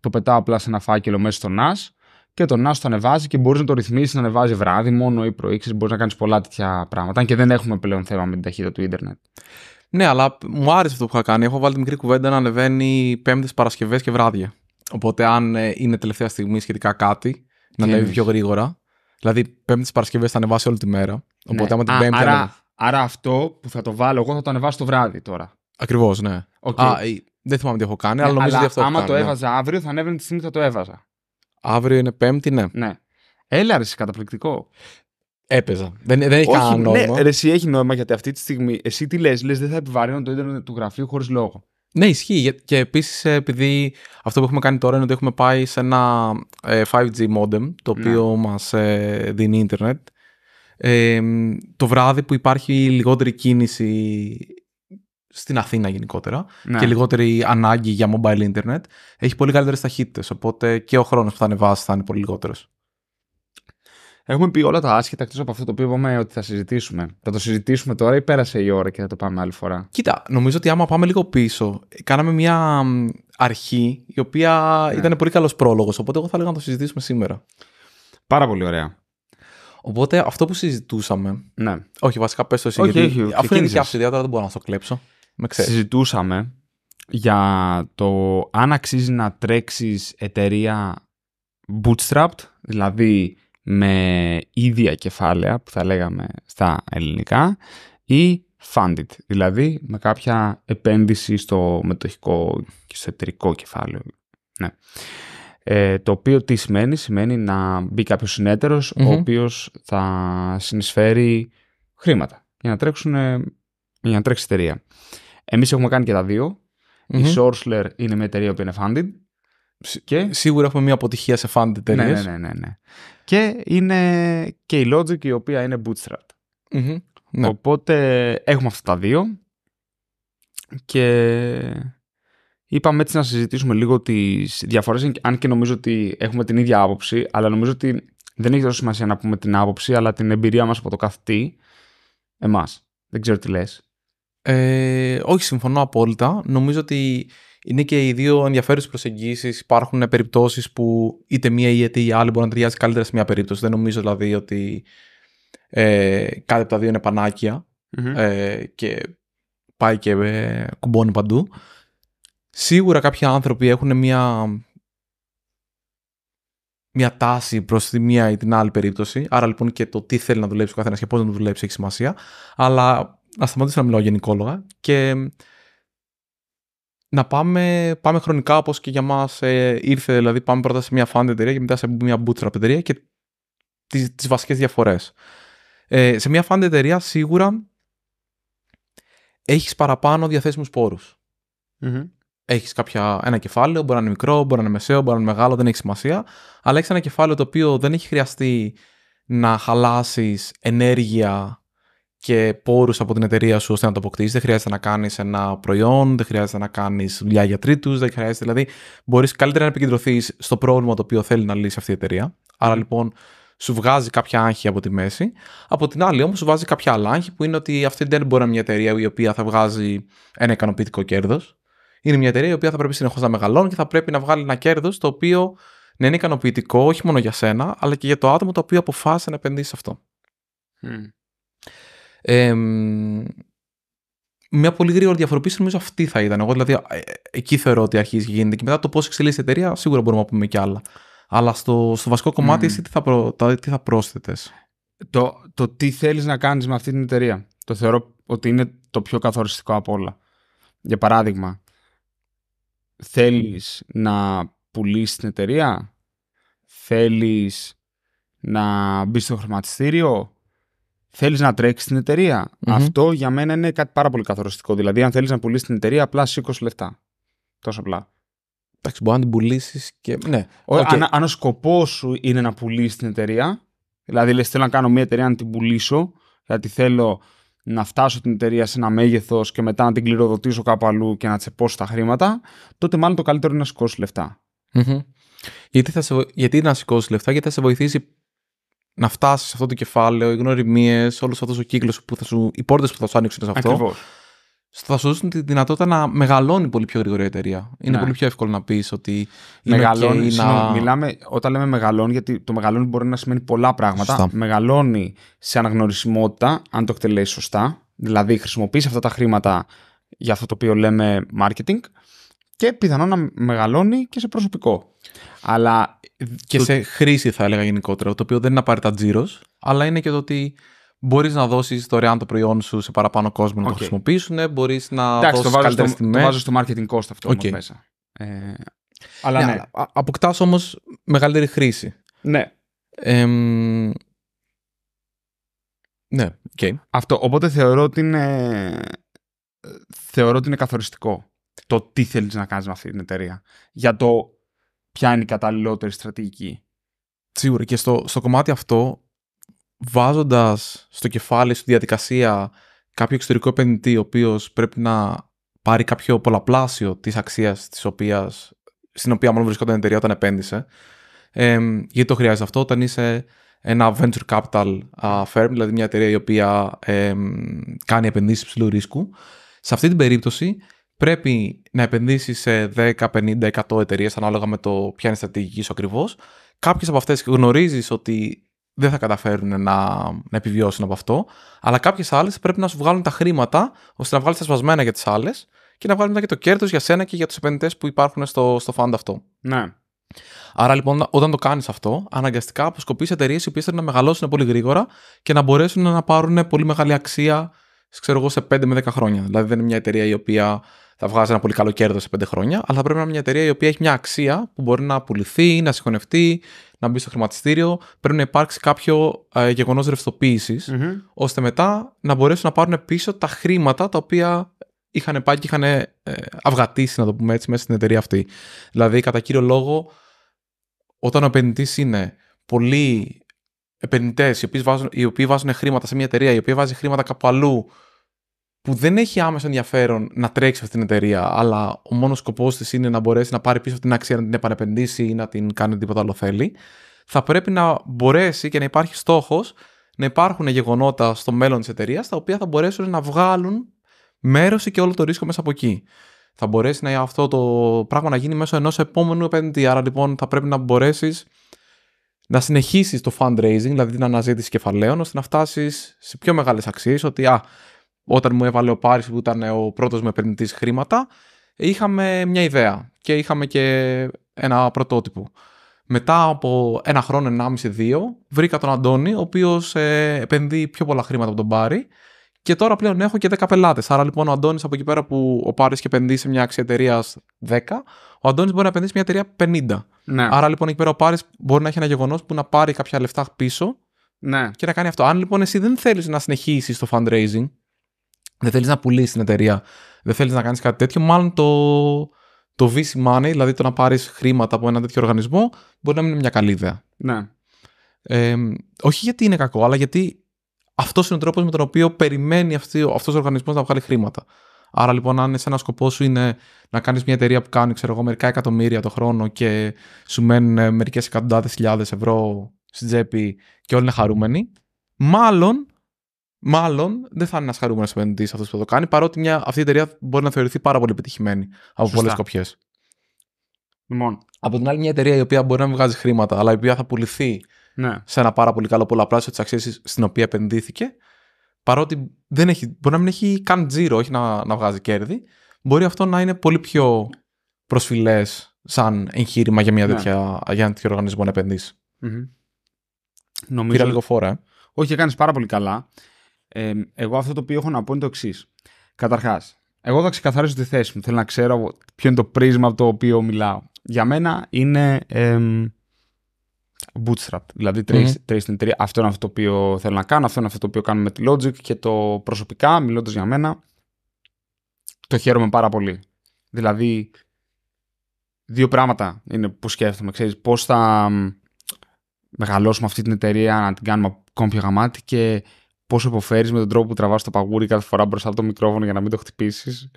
το πετάω απλά σε ένα φάκελο μέσα στο NAS και το NAS το ανεβάζει και μπορείς να το ρυθμίσεις να ανεβάζει βράδυ, μόνο ή πρωί. Μπορείς να κάνεις πολλά τέτοια πράγματα. Αν και δεν έχουμε πλέον θέμα με την ταχύτητα του Ιντερνετ. Ναι, αλλά μου άρεσε αυτό που είχα κάνει. Έχω βάλει τη μικρή κουβέντα να ανεβαίνει Πέμπτες, Παρασκευές και βράδια. Οπότε, αν ε, είναι τελευταία στιγμή σχετικά κάτι, να ανέβει πιο γρήγορα. Δηλαδή, Πέμπτη Παρασκευής θα ανεβάσει όλη τη μέρα. Οπότε, ναι. άμα την Πέμπτη. Άρα, άρα, αυτό που θα το βάλω εγώ θα το ανεβάσω το βράδυ τώρα. Ακριβώς, ναι. Okay. Α, ε, δεν θυμάμαι τι έχω κάνει, ναι, αλλά νομίζω ότι αυτό. Άμα κάνει, το ναι. έβαζα ναι. αύριο, θα ανέβαινε τη στιγμή που θα το έβαζα. Αύριο είναι Πέμπτη, ναι. ναι. Έλα, ρε, καταπληκτικό. Έπαιζα. Δεν, δεν έχει κανένα ναι, νόημα. Ναι, ρε, εσύ έχει νόημα γιατί αυτή τη στιγμή εσύ τι λες, λες δεν θα επιβαρύνω το ίντερνετ του γραφείου χωρίς λόγο. Ναι, ισχύει. Και επίσης, ε, επειδή αυτό που έχουμε κάνει τώρα είναι ότι έχουμε πάει σε ένα 5G ε, modem, το ναι. οποίο ναι. μας ε, δίνει ίντερνετ. Ε, το βράδυ που υπάρχει λιγότερη κίνηση στην Αθήνα γενικότερα ναι. και λιγότερη ανάγκη για mobile internet, έχει πολύ καλύτερες ταχύτητες. Οπότε και ο χρόνος που θα ανεβάσει θα είναι πολύ λιγότερος. Έχουμε πει όλα τα άσχετα εκτός από αυτό το οποίο είπαμε ότι θα συζητήσουμε. Θα το συζητήσουμε τώρα ή πέρασε η ώρα και θα το πάμε άλλη φορά. Κοίτα, νομίζω ότι άμα πάμε λίγο πίσω, κάναμε μια αρχή η οποία ναι. ήταν πολύ καλός πρόλογος. Οπότε εγώ θα έλεγα να το συζητήσουμε σήμερα. Πάρα πολύ ωραία. Οπότε αυτό που συζητούσαμε. Ναι. Όχι, βασικά πες το εσύ. Όχι, αφού είναι η σου δεν μπορώ να το κλέψω. Με Συζητούσαμε για το αν αξίζει να τρέξεις εταιρεία bootstrapped, δηλαδή με ίδια κεφάλαια που θα λέγαμε στα ελληνικά ή funded, δηλαδή με κάποια επένδυση στο μετοχικό και στο εταιρικό κεφάλαιο. Ναι. Ε, το οποίο τι σημαίνει, σημαίνει να μπει κάποιος ο οποίος θα συνεισφέρει χρήματα για να, τρέξουν, ε, για να τρέξει εταιρεία. Εμείς έχουμε κάνει και τα δυο Η Sourcler είναι μια εταιρεία που είναι funded Σίγουρα έχουμε μια αποτυχία σε φάντε εταιρείε. Ναι, ναι, ναι, ναι, Και είναι και η Logic η οποία είναι bootstrap. Ναι. Οπότε έχουμε αυτά τα δύο και είπαμε έτσι να συζητήσουμε λίγο τις διαφορές αν και νομίζω ότι έχουμε την ίδια άποψη αλλά νομίζω ότι δεν έχει τόσο σημασία να πούμε την άποψη αλλά την εμπειρία μας από το καθητή εμάς. Δεν ξέρω τι λες. Ε, όχι, συμφωνώ απόλυτα. Νομίζω ότι είναι και οι δύο ενδιαφέρουσες προσεγγίσεις. Υπάρχουν περιπτώσεις που είτε μία η η άλλη μπορεί να ταιριάζει καλύτερα σε μία περίπτωση. Δεν νομίζω δηλαδή ότι ε, κάτι από τα δύο είναι πανάκια mm-hmm. ε, και πάει και ε, κουμπώνει παντού. Σίγουρα κάποιοι άνθρωποι έχουν μία μια τάση προς τη μία ή την άλλη περίπτωση. Άρα λοιπόν και το τι θέλει να δουλέψει ο καθένας και πώς να δουλέψει έχει σημασία. Αλλά να σταματήσω να μιλάω γενικόλογα και να πάμε, πάμε χρονικά όπως και για μας ε, ήρθε. Δηλαδή, πάμε πρώτα σε μια φάντα εταιρεία και μετά σε μια bootstrap εταιρεία και τις τις βασικές διαφορές. Ε, σε μια φαντα εταιρεία σίγουρα έχεις διαθέσιμου διαθέσιμους πόρους. Έχεις ένα κεφάλαιο, μπορεί να είναι μικρό, μπορεί να είναι μεσαίο, μπορεί να είναι μεγάλο, δεν έχει σημασία, αλλά έχεις ένα κεφάλαιο το οποίο δεν έχει χρειαστεί να χαλάσεις ενέργεια και πόρους από την εταιρεία σου ώστε να το αποκτήσεις. Δεν χρειάζεται να κάνεις ένα προϊόν, δεν χρειάζεται να κάνεις δουλειά για τρίτους, δεν χρειάζεται. Δηλαδή, μπορείς καλύτερα να επικεντρωθείς στο πρόβλημα το οποίο θέλει να λύσει αυτή η εταιρεία. Άρα λοιπόν, σου βγάζει κάποια άγχη από τη μέση. Από την άλλη, όμως, σου βάζει κάποια άλλα άγχη που είναι ότι αυτή δεν μπορεί να είναι μια εταιρεία η οποία θα βγάζει ένα ικανοποιητικό κέρδος. Είναι μια εταιρεία η οποία θα πρέπει συνεχώς να μεγαλώνει και θα πρέπει να βγάλει ένα κέρδος το οποίο να είναι ικανοποιητικό όχι μόνο για σένα, αλλά και για το άτομο το οποίο αποφάσισε να επενδύσει σε αυτό. Ε, μια πολύ γρήγορη διαφοροποίηση νομίζω αυτή θα ήταν. Εγώ δηλαδή ε, εκεί θεωρώ ότι αρχίζει και γίνεται. Και μετά το πώς εξελίσσεται η εταιρεία, σίγουρα μπορούμε να πούμε και άλλα. Αλλά στο, στο βασικό κομμάτι, εσύ τι θα, προ, θα πρόσθετες. Το, το τι θέλεις να κάνεις με αυτή την εταιρεία. Το θεωρώ ότι είναι το πιο καθοριστικό από όλα. Για παράδειγμα, θέλεις να πουλήσεις την εταιρεία, θέλεις να μπεις στο χρηματιστήριο, Θέλεις να τρέξεις την εταιρεια Αυτό για μένα είναι κάτι πάρα πολύ καθοριστικό. Δηλαδή, αν θέλεις να πουλήσεις την εταιρεία, απλά 20 λεφτά. Τόσο απλά. Εντάξει, μπορεί να την πουλήσεις και. Ναι. Αν, αν ο σκοπός σου είναι να πουλήσεις την εταιρεία, δηλαδή λες, θέλω να κάνω μια εταιρεία να την πουλήσω, γιατί θέλω να φτάσω την εταιρεία σε ένα μέγεθος και μετά να την κληροδοτήσω κάπου αλλού και να τσεπώσω τα χρήματα, τότε μάλλον το καλύτερο είναι να σηκώσεις λεφτά. Γιατί, θα σε... γιατί να σηκώσεις λεφτά, γιατί θα σε βοηθήσει να φτάσεις σε αυτό το κεφάλαιο, οι γνωριμίες, όλος αυτός ο κύκλος που θα σου. οι πόρτες που θα σου άνοιξουν σε αυτό. Ακριβώς. Θα σου δώσουν τη δυνατότητα να μεγαλώνει πολύ πιο γρήγορα η εταιρεία. Είναι ναι. πολύ πιο εύκολο να πεις ότι. Μεγαλώνει. Okay να... Μιλάμε, όταν λέμε μεγαλώνει, γιατί το μεγαλώνει μπορεί να σημαίνει πολλά πράγματα. Σωστά. Μεγαλώνει σε αναγνωρισιμότητα, αν το εκτελέσεις σωστά. Δηλαδή, χρησιμοποιείς αυτά τα χρήματα για αυτό το οποίο λέμε marketing. Και πιθανόν να μεγαλώνει και σε προσωπικό. Αλλά και σε χρήση θα έλεγα γενικότερα, το οποίο δεν είναι απαραίτητα τζίρος, αλλά είναι και το ότι μπορείς να δώσεις δωρεάν το προϊόν σου σε παραπάνω κόσμο να το χρησιμοποιήσουν, μπορείς να Εντάξει, το καλύτερε Το βάζω στο marketing cost αυτό okay. μέσα. Ε, αλλά ναι. ναι. Αποκτάς όμως μεγαλύτερη χρήση. Ναι. Ε, ναι, okay. Αυτό, οπότε θεωρώ ότι είναι, θεωρώ ότι είναι καθοριστικό το τι θέλεις να κάνεις με αυτή την εταιρεία. Για το ποια είναι η καταλληλότερη στρατηγική. Σίγουρα και στο, στο κομμάτι αυτό, βάζοντας στο κεφάλι, στη διαδικασία κάποιο εξωτερικό επενδυτή, ο οποίος πρέπει να πάρει κάποιο πολλαπλάσιο της αξίας στην οποία μόνο βρισκόταν η εταιρεία όταν επένδυσε. γιατί το χρειάζεται αυτό όταν είσαι ένα venture capital firm, δηλαδή μια εταιρεία η οποία κάνει επενδύσεις ψηλού ρίσκου. Σε αυτή την περίπτωση πρέπει να επενδύσεις σε 10, 50, 100 εταιρείες ανάλογα με το ποια είναι η στρατηγική σου ακριβώς. Κάποιες από αυτές γνωρίζεις ότι δεν θα καταφέρουν να, να επιβιώσουν από αυτό. Αλλά κάποιες άλλες πρέπει να σου βγάλουν τα χρήματα ώστε να βγάλεις τα σπασμένα για τις άλλες και να βγάλει μετά και το κέρδος για σένα και για τους επενδυτές που υπάρχουν στο, στο fund αυτό. Ναι. Άρα λοιπόν, όταν το κάνεις αυτό, αναγκαστικά αποσκοπείς εταιρείες οι οποίες θέλουν να μεγαλώσουν πολύ γρήγορα και να μπορέσουν να πάρουν πολύ μεγάλη αξία ξέρω εγώ, σε 5 με 10 χρόνια. Δηλαδή, δεν είναι μια εταιρεία η οποία θα βγάζει ένα πολύ καλό κέρδος σε 5 χρόνια, αλλά θα πρέπει να είναι μια εταιρεία η οποία έχει μια αξία που μπορεί να πουληθεί, να συγχωνευτεί, να μπει στο χρηματιστήριο. Πρέπει να υπάρξει κάποιο ε, γεγονο ρευστοποίησης, ώστε μετά να μπορέσουν να πάρουν πίσω τα χρήματα τα οποία είχαν πάει και είχαν ε, αυγατήσει, να το πούμε έτσι, μέσα στην εταιρεία αυτή. Δηλαδή, κατά κύριο λόγο, όταν ο επενδυτής είναι πολλοί επενδυτές οι, οι οποίοι βάζουν χρήματα σε μια εταιρεία, η οποία βάζει χρήματα κάπου αλλού που δεν έχει άμεσο ενδιαφέρον να τρέξει αυτή την εταιρεία, αλλά ο μόνος σκοπός της είναι να μπορέσει να πάρει πίσω την αξία, να την επανεπενδύσει ή να την κάνει τίποτα άλλο θέλει, θα πρέπει να μπορέσει και να υπάρχει στόχος να υπάρχουν γεγονότα στο μέλλον της εταιρείας τα οποία θα μπορέσουν να βγάλουν μέρος και όλο το ρίσκο μέσα από εκεί. Θα μπορέσει να, αυτό το πράγμα να γίνει μέσω ενός επόμενου επενδυτή. Άρα λοιπόν θα πρέπει να μπορέσεις να συνεχίσεις το fundraising, δηλαδή την αναζήτηση κεφαλαίων, ώστε να φτάσεις σε πιο μεγάλες αξίες. Ότι α, όταν μου έβαλε ο Πάρης που ήταν ο πρώτος μου επενδυτής χρήματα, είχαμε μια ιδέα και είχαμε και ένα πρωτότυπο. Μετά από ένα χρόνο, ενάμιση, δύο, βρήκα τον Αντώνη, ο οποίος ε, επενδύει πιο πολλά χρήματα από τον Πάρη. Και τώρα πλέον έχω και 10 πελάτες. Άρα λοιπόν ο Αντώνης από εκεί πέρα που ο Πάρης και επενδύει σε μια αξία εταιρείας 10, ο Αντώνης μπορεί να επενδύσει μια εταιρεία 50. Ναι. Άρα λοιπόν εκεί πέρα ο Πάρης μπορεί να έχει ένα γεγονός που να πάρει κάποια λεφτά πίσω ναι. και να κάνει αυτό. Αν λοιπόν εσύ δεν θέλεις να συνεχίσεις το fundraising, δεν θέλεις να πουλήσεις την εταιρεία, δεν θέλεις να κάνεις κάτι τέτοιο, μάλλον το, το VC money, δηλαδή το να πάρεις χρήματα από ένα τέτοιο οργανισμό, μπορεί να μην είναι μια καλή ιδέα. Ναι. Ε, όχι γιατί είναι κακό, αλλά γιατί αυτός είναι ο τρόπος με τον οποίο περιμένει αυτός ο οργανισμός να βγάλει χρήματα. Άρα λοιπόν, αν ένα σκοπός σου είναι να κάνεις μια εταιρεία που κάνει ξέρω εγώ, μερικά εκατομμύρια το χρόνο και σου μένουν μερικές εκατοντάδες χιλιάδες ευρώ στην τσέπη και όλοι είναι χαρούμενοι, μάλλον μάλλον δεν θα είναι ένας χαρούμενος επενδυτής αυτός που θα το κάνει, παρότι μια, αυτή η εταιρεία μπορεί να θεωρηθεί πάρα πολύ επιτυχημένη από πολλές κοπιέ. Λοιπόν. Από την άλλη, μια εταιρεία η οποία μπορεί να βγάζει χρήματα, αλλά η οποία θα πουληθεί ναι. σε ένα πάρα πολύ καλό πολλαπλάσιο της αξίας στην οποία επενδύθηκε, παρότι δεν έχει, μπορεί να μην έχει καν τζίρο, όχι να, να βγάζει κέρδη, μπορεί αυτό να είναι πολύ πιο προσφυλές σαν εγχείρημα για, μια ναι. για ένα τέτοιο οργανισμό να επενδύσει. Mm-hmm. Νομίζω... Πήρα λίγο φόρα. Ε. Όχι, κάνει πάρα πολύ καλά εγώ αυτό το οποίο έχω να πω είναι το εξής. Καταρχάς, εγώ θα ξεκαθαρίσω τη θέση μου. Θέλω να ξέρω ποιο είναι το πρίσμα από το οποίο μιλάω. Για μένα είναι ε, bootstrap. Δηλαδή, στην τρία. Αυτό είναι αυτό το οποίο θέλω να κάνω. Αυτό είναι αυτό το οποίο κάνουμε με τη Logic. Και το προσωπικά, μιλώντας για μένα, το χαίρομαι πάρα πολύ. Δηλαδή, δύο πράγματα είναι που σκέφτομαι. Ξέρεις, πώς θα μεγαλώσουμε αυτή την εταιρεία, να την κάνουμε ακόμη πιο γαμάτη και πόσο υποφέρεις με τον τρόπο που τραβάς το παγούρι κάθε φορά μπροστά από το μικρόφωνο για να μην το χτυπήσεις σε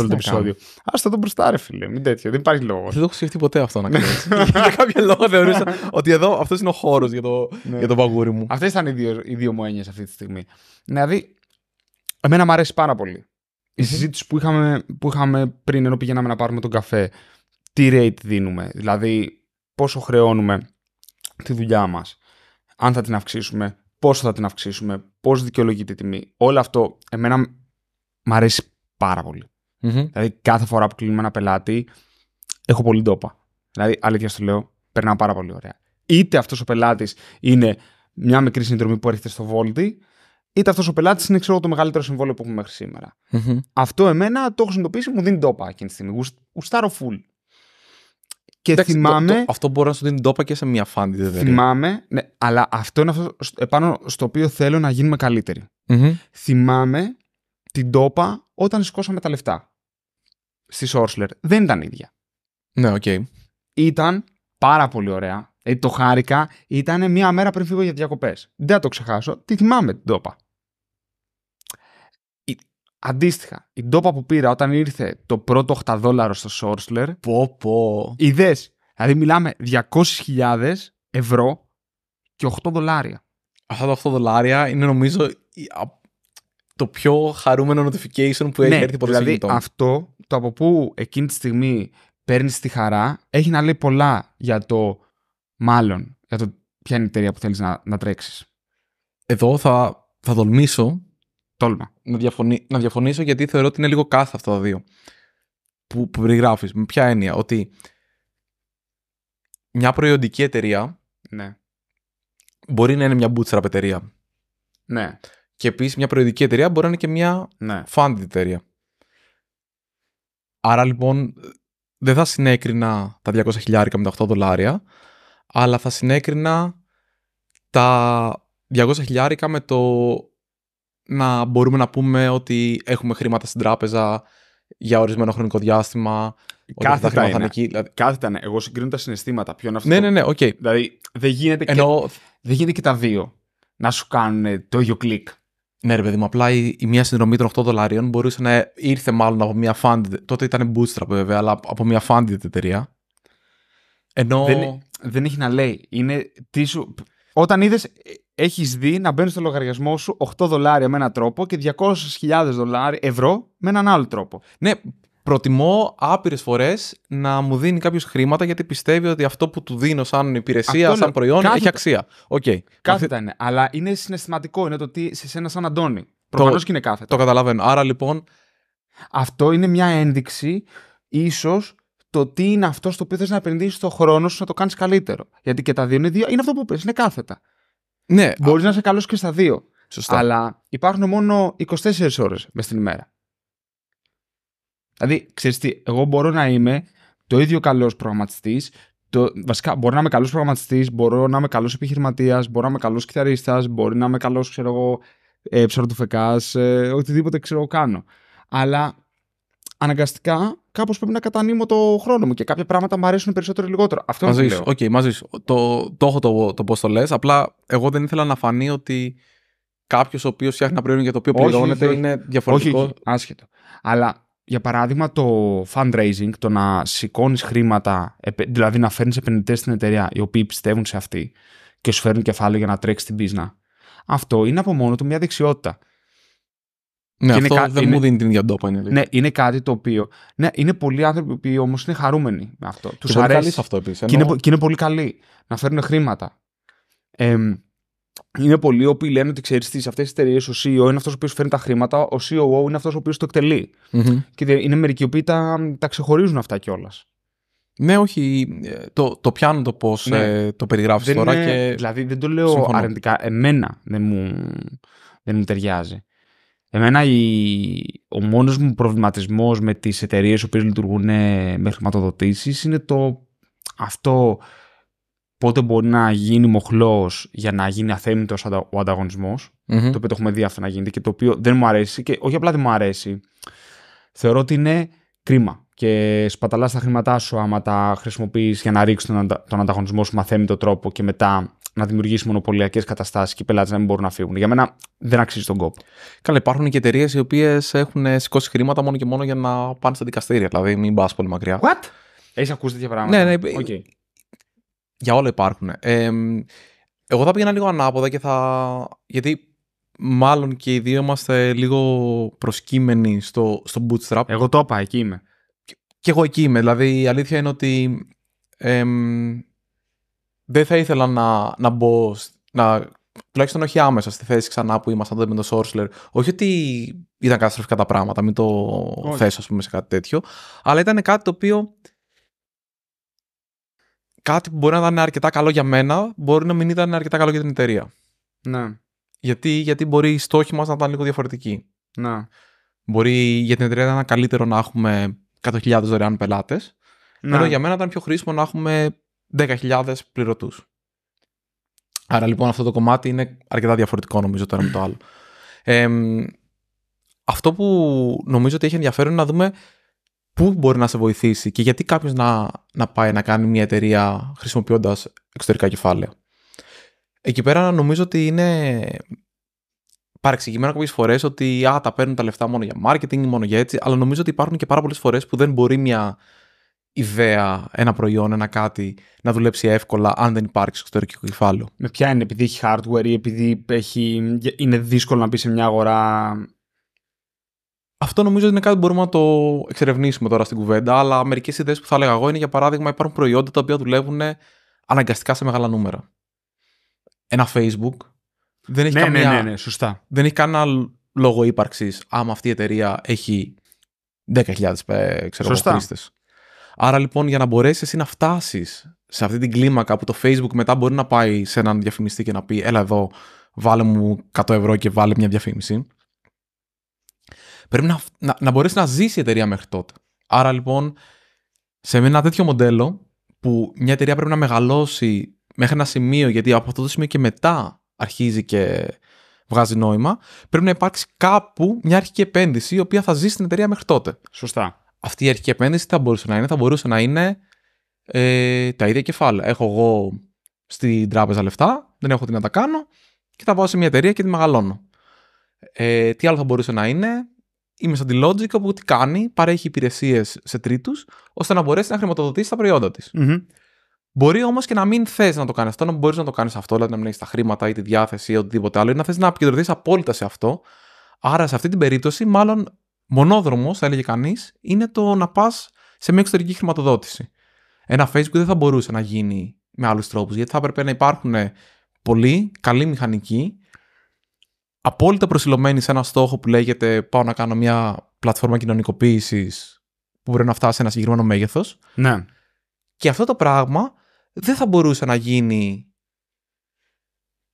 όλο το επεισόδιο. Ας το τον μπροστά, ρε φίλε. Μην τέτοιο. Δεν υπάρχει λόγος. Δεν το έχω σκεφτεί ποτέ αυτό να κάνει. <laughs> για κάποιο λόγο θεωρούσα ότι εδώ αυτός είναι ο χώρος για, το, ναι. το παγούρι μου. Αυτές ήταν οι δύο, οι δύο μου έννοιες αυτή τη στιγμή. Ναι, δηλαδή, εμένα μου αρέσει πάρα πολύ. Η συζήτηση που είχαμε, που είχαμε πριν ενώ πηγαίναμε να πάρουμε τον καφέ, τι rate δίνουμε, δηλαδή πόσο χρεώνουμε τη δουλειά μας, αν θα την αυξήσουμε, πόσο θα την αυξήσουμε, πώς δικαιολογείται η τιμή. Όλο αυτό εμένα μ' αρέσει πάρα Δηλαδή κάθε φορά που κλείνουμε ένα πελάτη έχω πολύ ντόπα. Δηλαδή αλήθεια σου λέω, περνά πάρα πολύ ωραία. Είτε αυτός ο πελάτης είναι μια μικρή συνδρομή που έρχεται στο βόλτι, είτε αυτός ο πελάτης είναι ξέρω, το μεγαλύτερο συμβόλαιο που έχουμε μέχρι σήμερα. Mm-hmm. Αυτό εμένα το έχω συνειδητοποιήσει, μου δίνει ντόπα εκείνη τη στιγμή. Γουστάρω full. Και θυμάμαι. αυτό μπορεί να σου δίνει τόπα και σε μια φάντη, δεν Θυμάμαι, ναι, αλλά αυτό είναι αυτό επάνω στο οποίο θέλω να γίνουμε καλύτεροι. Θυμάμαι την τόπα όταν σηκώσαμε τα λεφτά στη Σόρσλερ. Δεν ήταν ίδια. Ναι, οκ. Okay. Ήταν πάρα πολύ ωραία. Ε, το χάρηκα. Ήταν μια μέρα πριν φύγω για διακοπές. Δεν θα το ξεχάσω. Τη θυμάμαι την τόπα. Αντίστοιχα, η ντόπα που πήρα όταν ήρθε το πρώτο 8 δόλαρο στο Σόρσλερ. Πω πω. Είδες, δηλαδή μιλάμε 200.000 ευρώ και 8 δολάρια. Αυτά τα 8 δολάρια είναι νομίζω το πιο χαρούμενο notification που έχει ναι, έρθει ποτέ δηλαδή αυτό το από που εκείνη τη στιγμή παίρνεις τη χαρά έχει να λέει πολλά για το μάλλον, για το ποια είναι η εταιρεία που θέλεις να, να τρέξεις. Εδώ θα, θα τολμήσω τόλμα να, διαφωνή, διαφωνήσω γιατί θεωρώ ότι είναι λίγο κάθε αυτό το δύο που, που περιγράφεις. Με ποια έννοια, ότι μια προϊόντική εταιρεία ναι. μπορεί να είναι μια bootstrap εταιρεία. Ναι. Και επίσης μια προϊόντική εταιρεία μπορεί να είναι και μια ναι. funded εταιρεία. Άρα λοιπόν δεν θα συνέκρινα τα 200.000 με τα 8 δολάρια, αλλά θα συνέκρινα τα 200 χιλιάρικα με το να μπορούμε να πούμε ότι έχουμε χρήματα στην τράπεζα για ορισμένο χρονικό διάστημα. Κάθετα τα είναι. εκεί, δηλαδή. Κάθετα είναι. Εγώ συγκρίνω τα συναισθήματα. Ποιο είναι αυτό. Ναι, ναι, ναι. Okay. Δηλαδή δεν γίνεται, Ενώ... και... δεν γίνεται τα δύο να σου κάνουν το ίδιο κλικ. Ναι, ρε παιδί μου, απλά η, η μία συνδρομή των 8 δολαρίων μπορούσε να ήρθε μάλλον από μια funded. Τότε ήταν bootstrap βέβαια, αλλά από μια funded εταιρεία. Ενώ. Δεν, δεν έχει να λέει. Είναι τι Όταν είδες, Έχεις δει να μπαίνουν στο λογαριασμό σου 8 δολάρια με έναν τρόπο και 200.000 δολάρια ευρώ με έναν άλλο τρόπο. Ναι, προτιμώ άπειρες φορές να μου δίνει κάποιος χρήματα γιατί πιστεύει ότι αυτό που του δίνω σαν υπηρεσία, σαν προϊόν έχει αξία. Okay. Κάθετα είναι. Αλλά είναι συναισθηματικό. Είναι το ότι σε σένα σαν Αντώνη. Προφανώς και είναι κάθετα. Το καταλαβαίνω. Άρα λοιπόν. Αυτό είναι μια ένδειξη ίσως το τι είναι αυτό στο οποίο θες να επενδύσεις το χρόνο σου να το κάνεις καλύτερο. Γιατί και τα δύο είναι Είναι αυτό που πει, είναι κάθετα. Ναι. Μπορείς να είσαι καλός και στα δύο. Σωστά. Αλλά υπάρχουν μόνο 24 ώρες μες στην ημέρα. Δηλαδή, ξέρεις τι, εγώ μπορώ να είμαι το ίδιο καλός προγραμματιστής. Το, βασικά, μπορώ να είμαι καλός προγραμματιστής, μπορώ να είμαι καλός επιχειρηματίας, μπορώ να είμαι καλός κυθαρίστα, μπορεί να είμαι καλός, ξέρω ε, ε, οτιδήποτε ξέρω κάνω. Αλλά αναγκαστικά κάπως πρέπει να κατανείμω το χρόνο μου και κάποια πράγματα μου αρέσουν περισσότερο ή λιγότερο. Αυτό είναι. το Okay, μαζί Το, το έχω το, το πώς το λες. Απλά εγώ δεν ήθελα να φανεί ότι κάποιος ο οποίος φτιάχνει ένα προϊόν για το οποίο πληρώνεται είναι διαφορετικό. Όχι, άσχετο. Αλλά για παράδειγμα το fundraising, το να σηκώνεις χρήματα, δηλαδή να φέρνεις επενδυτές στην εταιρεία οι οποίοι πιστεύουν σε αυτή και σου φέρνουν κεφάλαιο για να τρέξεις την business. Αυτό είναι από μόνο του μια δεξιότητα. Ναι, αυτό δεν είναι... μου δίνει την ίδια ντόπα. Είναι, ναι, είναι κάτι το οποίο. Ναι, είναι πολλοί άνθρωποι που όμως είναι χαρούμενοι με αυτό. Του αρέσει. αυτό επίσης. ενώ... και, είναι, και είναι πολύ καλή. να φέρουν χρήματα. Ε, είναι πολλοί όποιοι λένε ότι ξέρεις τι, σε αυτές τις εταιρείες ο CEO είναι αυτός ο οποίος φέρνει τα χρήματα, ο COO e είναι αυτός ο οποίος το εκτελεί. Mm-hmm. Και είναι μερικοί που τα, τα ξεχωρίζουν αυτά κιόλας. Ναι, όχι. Ε, το, το πιάνω το πώς ναι. ε, το περιγράφεις τώρα. Είναι, και... Δηλαδή δεν το λέω συμφωνώ. αρνητικά. Εμένα δεν μου, δεν μου ταιριάζει. Εμένα η... ο μόνος μου προβληματισμός με τις εταιρείες που λειτουργούν ε, με χρηματοδοτήσεις είναι το αυτό πότε μπορεί να γίνει μοχλός για να γίνει αθέμητος ο ανταγωνισμος το οποίο το έχουμε δει αυτό να γίνεται και το οποίο δεν μου αρέσει και όχι απλά δεν μου αρέσει θεωρώ ότι είναι κρίμα και σπαταλάς τα χρήματά σου άμα τα χρησιμοποιείς για να ρίξεις τον, τον ανταγωνισμό σου με αθέμητο τρόπο και μετά να δημιουργήσει μονοπωλιακές καταστάσεις και οι πελάτες να μην μπορούν να φύγουν. Για μένα δεν αξίζει τον κόπο. Καλά, υπάρχουν και εταιρείες οι οποίες έχουν σηκώσει χρήματα μόνο και μόνο για να πάνε στα δικαστήρια. Δηλαδή, μην πας πολύ μακριά. What? Έχεις ακούσει τέτοια πράγματα. Ναι, ναι. Okay. Για όλα υπάρχουν. Ε, εγώ θα πήγαινα λίγο ανάποδα και θα. Γιατί μάλλον και οι δύο είμαστε λίγο προσκύμενοι στο, στο bootstrap. Εγώ το είπα, εκεί είμαι. Και, εγώ εκεί είμαι. Δηλαδή, η αλήθεια είναι ότι. Ε, δεν θα ήθελα να, να μπω, να, τουλάχιστον όχι άμεσα στη θέση ξανά που ήμασταν με τον Σόρσλερ. Όχι ότι ήταν καταστροφικά τα πράγματα, μην το όχι. θέσω πούμε σε κάτι τέτοιο, αλλά ήταν κάτι το οποίο κάτι που μπορεί να ήταν αρκετά καλό για μένα, μπορεί να μην ήταν αρκετά καλό για την εταιρεία. Ναι. Γιατί, γιατί μπορεί η στόχη μας να ήταν λίγο διαφορετική. Ναι. Μπορεί για την εταιρεία να ήταν καλύτερο να έχουμε 100.000 δωρεάν πελάτες. Ναι. Ενώ για μένα ήταν πιο χρήσιμο να έχουμε 10.000 πληρωτούς. Άρα λοιπόν αυτό το κομμάτι είναι αρκετά διαφορετικό νομίζω το ένα με το άλλο. Ε, αυτό που νομίζω ότι έχει ενδιαφέρον είναι να δούμε πού μπορεί να σε βοηθήσει και γιατί κάποιος να, να πάει να κάνει μια εταιρεία χρησιμοποιώντας εξωτερικά κεφάλαια. Εκεί πέρα νομίζω ότι είναι παρεξηγημένο κάποιες φορές ότι α, τα παίρνουν τα λεφτά μόνο για marketing ή μόνο για έτσι, αλλά νομίζω ότι υπάρχουν και πάρα πολλές φορές που δεν μπορεί μια ιδέα, ένα προϊόν, ένα κάτι να δουλέψει εύκολα αν δεν υπάρχει εξωτερικό κεφάλαιο. Με ποια είναι, επειδή έχει hardware ή επειδή έχει, είναι δύσκολο να μπει σε μια αγορά. Αυτό νομίζω είναι κάτι που μπορούμε να το εξερευνήσουμε τώρα στην κουβέντα, αλλά μερικές ιδέες που θα έλεγα εγώ είναι για παράδειγμα υπάρχουν προϊόντα τα οποία δουλεύουν αναγκαστικά σε μεγάλα νούμερα. Ένα Facebook δεν έχει ναι, καμία... ναι, ναι, ναι, σωστά. Δεν έχει κανένα λόγο ύπαρξης άμα αυτή η εταιρεία έχει 10.000 χρήστες. Άρα λοιπόν για να μπορέσεις εσύ να φτάσεις σε αυτή την κλίμακα που το Facebook μετά μπορεί να πάει σε έναν διαφημιστή και να πει έλα εδώ βάλε μου 100 ευρώ και βάλε μια διαφήμιση. Πρέπει να, να, να μπορέσεις να ζήσει η εταιρεία μέχρι τότε. Άρα λοιπόν σε ένα τέτοιο μοντέλο που μια εταιρεία πρέπει να μεγαλώσει μέχρι ένα σημείο γιατί από αυτό το σημείο και μετά αρχίζει και βγάζει νόημα, πρέπει να υπάρξει κάπου μια αρχική επένδυση η οποία θα ζήσει την εταιρεία μέχρι τότε. Σωστά αυτή η αρχική επένδυση θα μπορούσε να είναι, θα μπορούσε να είναι ε, τα ίδια κεφάλαια. Έχω εγώ στην τράπεζα λεφτά, δεν έχω τι να τα κάνω και τα πάω σε μια εταιρεία και τη μεγαλώνω. Ε, τι άλλο θα μπορούσε να είναι, είμαι σαν τη Logic όπου τι κάνει, παρέχει υπηρεσίες σε τρίτους, ώστε να μπορέσει να χρηματοδοτήσει τα προϊόντα της. mm Μπορεί όμως και να μην θες να το κάνεις αυτό, να μπορείς να το κάνεις αυτό, δηλαδή να μην έχεις τα χρήματα ή τη διάθεση ή οτιδήποτε άλλο, ή να θες να επικεντρωθείς απόλυτα σε αυτό. Άρα σε αυτή την περίπτωση, μάλλον μονόδρομος, θα έλεγε κανείς, είναι το να πας σε μια εξωτερική χρηματοδότηση. Ένα Facebook δεν θα μπορούσε να γίνει με άλλους τρόπους, γιατί θα έπρεπε να υπάρχουν πολλοί καλοί μηχανικοί, απόλυτα προσιλωμένοι σε ένα στόχο που λέγεται Πάω να κάνω μια πλατφόρμα κοινωνικοποίησης που μπορεί να φτάσει σε ένα συγκεκριμένο μέγεθος. Ναι. Και αυτό το πράγμα δεν θα μπορούσε να γίνει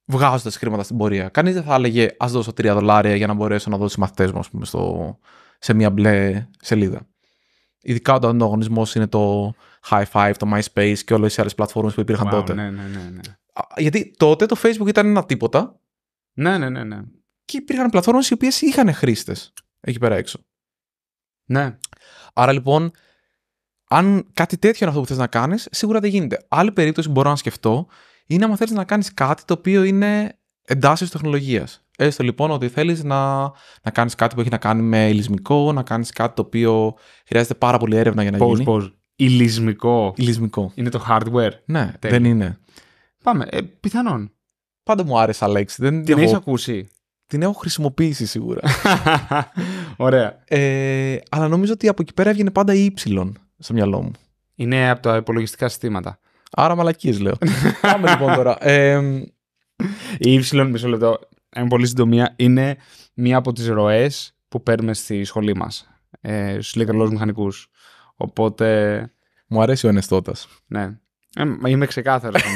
βγάζοντας χρήματα στην πορεία. Κανείς δεν θα έλεγε Ας δώσω 3 δολάρια για να μπορέσω να δώσω μαθητέ μου, ας πούμε, στο, σε μια μπλε σελίδα. Ειδικά όταν ο αγωνισμός είναι το High Five, το MySpace και όλες οι άλλες πλατφόρμες που υπήρχαν τότε. Ναι, ναι, ναι, ναι. Γιατί τότε το Facebook ήταν ένα τίποτα. Ναι, ναι, ναι. ναι. Και υπήρχαν πλατφόρμες οι οποίες είχαν χρήστες εκεί πέρα έξω. Ναι. Άρα λοιπόν, αν κάτι τέτοιο είναι αυτό που θες να κάνεις, σίγουρα δεν γίνεται. Άλλη περίπτωση που μπορώ να σκεφτώ είναι άμα θέλει να κάνεις κάτι το οποίο είναι εντάσσεω τεχνολογίας. Έστω λοιπόν ότι θέλεις να, να κάνεις κάτι που έχει να κάνει με ηλισμικό, να κάνεις κάτι το οποίο χρειάζεται πάρα πολύ έρευνα για να γίνει. Πώς, πώς Ηλισμικό. Είναι το hardware. Ναι, δεν είναι. Πάμε. Ε, πιθανόν. Πάντα μου άρεσε λέξη. Δεν την έχω... έχεις ακούσει. Την έχω χρησιμοποιήσει σίγουρα. <laughs> Ωραία. Ε, αλλά νομίζω ότι από εκεί πέρα έβγαινε πάντα η Y στο μυαλό μου. Είναι από τα υπολογιστικά συστήματα. Άρα μαλακίες λέω. <laughs> Πάμε λοιπόν τώρα. Ε, η Y, μισό λεπτό εν πολύ συντομία, είναι μία από τις ροές που παίρνουμε στη σχολή μας, ε, στους ηλεκτρολόγους μηχανικούς. Οπότε... Μου αρέσει ο Ενεστώτας. Ναι. Ε, είμαι ξεκάθαρος <laughs>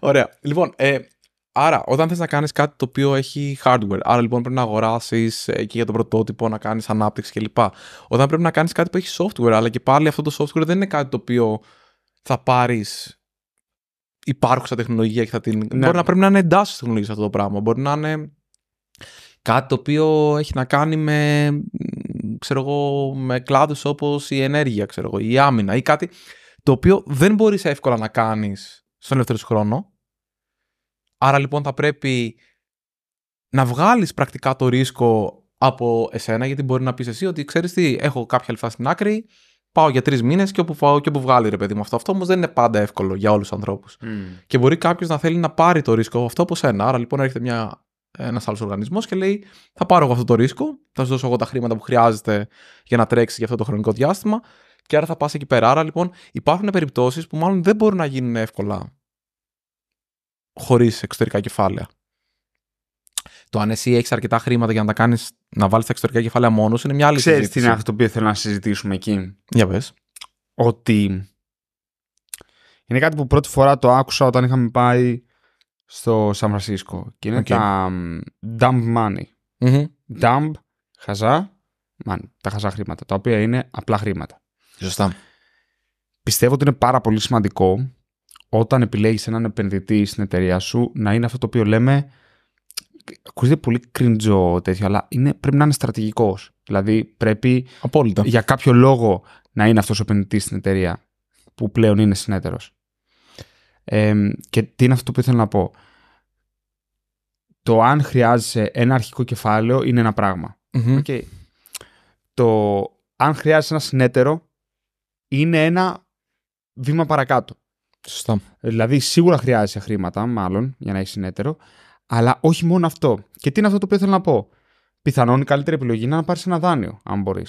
Ωραία. Λοιπόν, ε, άρα όταν θες να κάνεις κάτι το οποίο έχει hardware, άρα λοιπόν πρέπει να αγοράσεις ε, και για το πρωτότυπο, να κάνεις ανάπτυξη κλπ. Όταν πρέπει να κάνεις κάτι που έχει software, αλλά και πάλι αυτό το software δεν είναι κάτι το οποίο θα πάρεις υπάρχουσα τεχνολογία και θα την. Ναι. Μπορεί να πρέπει να είναι εντάσσεω τεχνολογίας αυτό το πράγμα. Μπορεί να είναι κάτι το οποίο έχει να κάνει με, ξέρω εγώ, με κλάδους όπως η ενέργεια, ξέρω η άμυνα ή κάτι το οποίο δεν μπορείς εύκολα να κάνεις στον ελεύθερο χρόνο. Άρα λοιπόν θα πρέπει να βγάλεις πρακτικά το ρίσκο από εσένα γιατί μπορεί να πεις εσύ ότι ξέρεις τι, έχω κάποια λεφτά στην άκρη, πάω για τρεις μήνες και όπου φάω και όπου βγάλει ρε παιδί μου αυτό. Αυτό όμως δεν είναι πάντα εύκολο για όλους τους ανθρώπους. Και μπορεί κάποιος να θέλει να πάρει το ρίσκο αυτό από σένα. Άρα λοιπόν έρχεται μια ένας άλλος οργανισμός και λέει: Θα πάρω εγώ αυτό το ρίσκο, θα σου δώσω εγώ τα χρήματα που χρειάζεται για να τρέξεις για αυτό το χρονικό διάστημα και άρα θα πας εκεί πέρα. Άρα λοιπόν υπάρχουν περιπτώσεις που μάλλον δεν μπορούν να γίνουν εύκολα χωρίς εξωτερικά κεφάλαια. Το αν εσύ έχεις αρκετά χρήματα για να τα κάνεις, να βάλεις τα εξωτερικά κεφάλαια μόνος, είναι μια άλλη συζήτηση. Ξέρει τι είναι αυτό που θέλω να συζητήσουμε εκεί. Για πες. Ότι είναι κάτι που πρώτη φορά το άκουσα όταν είχαμε πάει στο Σαν Φρανσίσκο. Και είναι τα dump money. mm Dump, χαζά, money. Τα χαζά χρήματα. Τα οποία είναι απλά χρήματα. Σωστά. Πιστεύω ότι είναι πάρα πολύ σημαντικό όταν επιλέγεις έναν επενδυτή στην εταιρεία σου να είναι αυτό το οποίο λέμε ακούγεται πολύ κριντζό τέτοιο, αλλά είναι, πρέπει να είναι στρατηγικός. Δηλαδή πρέπει για κάποιο λόγο να είναι αυτός ο επενδυτής στην εταιρεία που πλέον είναι συνέτερος. και τι είναι αυτό που ήθελα να πω. Το αν χρειάζεσαι ένα αρχικό κεφάλαιο είναι ένα πράγμα. Το αν χρειάζεσαι ένα συνέτερο είναι ένα βήμα παρακάτω. Σωστά. Δηλαδή, σίγουρα χρειάζεσαι χρήματα, μάλλον, για να έχεις συνέτερο, αλλά όχι μόνο αυτό. Και τι είναι αυτό το οποίο θέλω να πω. Πιθανόν η καλύτερη επιλογή είναι να πάρεις ένα δάνειο, αν μπορείς.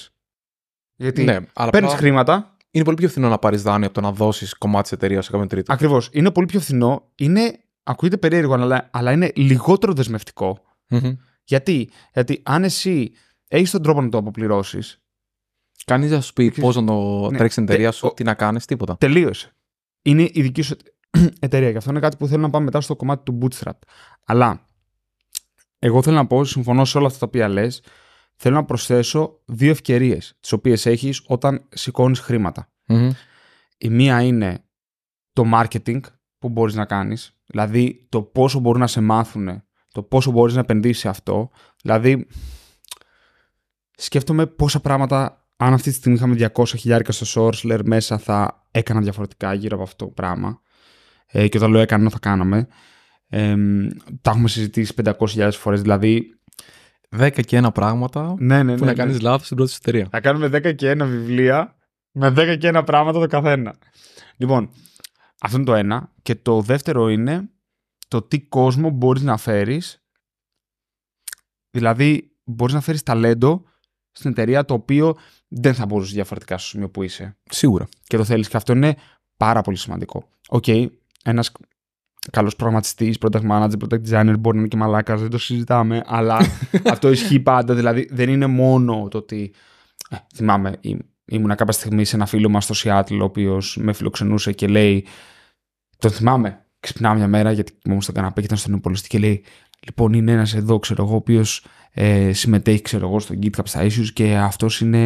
Γιατί ναι, παίρνει χρήματα. Είναι πολύ πιο φθηνό να πάρεις δάνειο από το να δώσεις κομμάτι της εταιρείας σε κάποιον τρίτο. Ακριβώς. Είναι πολύ πιο φθηνό. Είναι, ακούγεται περίεργο, αλλά, αλλά είναι λιγότερο δεσμευτικό. Γιατί? Γιατί αν εσύ έχεις τον τρόπο να το αποπληρώσεις. Κανείς δεν σου πει πώς να το ναι, τρέξεις την εταιρεία σου, τι να κάνεις, τίποτα. Τελείωσε. Είναι η δική σου <clears throat> εταιρεία. Και αυτό είναι κάτι που θέλω να πάμε μετά στο κομμάτι του Bootstrap. Αλλά εγώ θέλω να πω, συμφωνώ σε όλα αυτά τα οποία λες, θέλω να προσθέσω δύο ευκαιρίες τις οποίες έχεις όταν σηκώνεις Η μία είναι το marketing που μπορείς να κάνεις, δηλαδή το πόσο μπορούν να σε μάθουν, το πόσο μπορείς να επενδύσεις σε αυτό, δηλαδή σκέφτομαι πόσα πράγματα αν αυτή τη στιγμή είχαμε 200 χιλιάρικα στο Sourceler μέσα θα έκανα διαφορετικά γύρω από αυτό το πράγμα ε, και όταν λέω έκανα «Ε, θα κάναμε. Ε, τα έχουμε συζητήσει 500.000 φορές, δηλαδή 10 και 1 πράγματα ναι, ναι, ναι, που να κάνεις ναι. λάθος στην πρώτη εταιρεία. Θα κάνουμε 10 και 1 βιβλία με 10 και 1 πράγματα το καθένα. Λοιπόν, αυτό είναι το ένα. Και το δεύτερο είναι το τι κόσμο μπορείς να φέρεις. Δηλαδή, μπορείς να φέρεις ταλέντο στην εταιρεία το οποίο δεν θα μπορούσε διαφορετικά στο σημείο που είσαι. Σίγουρα. Και το θέλεις. Και αυτό είναι πάρα πολύ σημαντικό. Οκ, okay, ένας καλός προγραμματιστής, product manager, product designer μπορεί να είναι και μαλάκας, δεν το συζητάμε, αλλά <laughs> αυτό ισχύει πάντα. Δηλαδή δεν είναι μόνο το ότι. Ε, θυμάμαι, ή, ήμουνα κάποια στιγμή σε ένα φίλο μας στο Seattle, ο οποίος με φιλοξενούσε και λέει. το θυμάμαι. Ξυπνάω μια μέρα γιατί μου στο καναπέ και ήταν στον υπολογιστή και λέει: Λοιπόν, είναι ένας εδώ, ξέρω εγώ, ο οποίος ε, συμμετέχει ξέρω εγώ, στο GitHub στα issues και αυτός είναι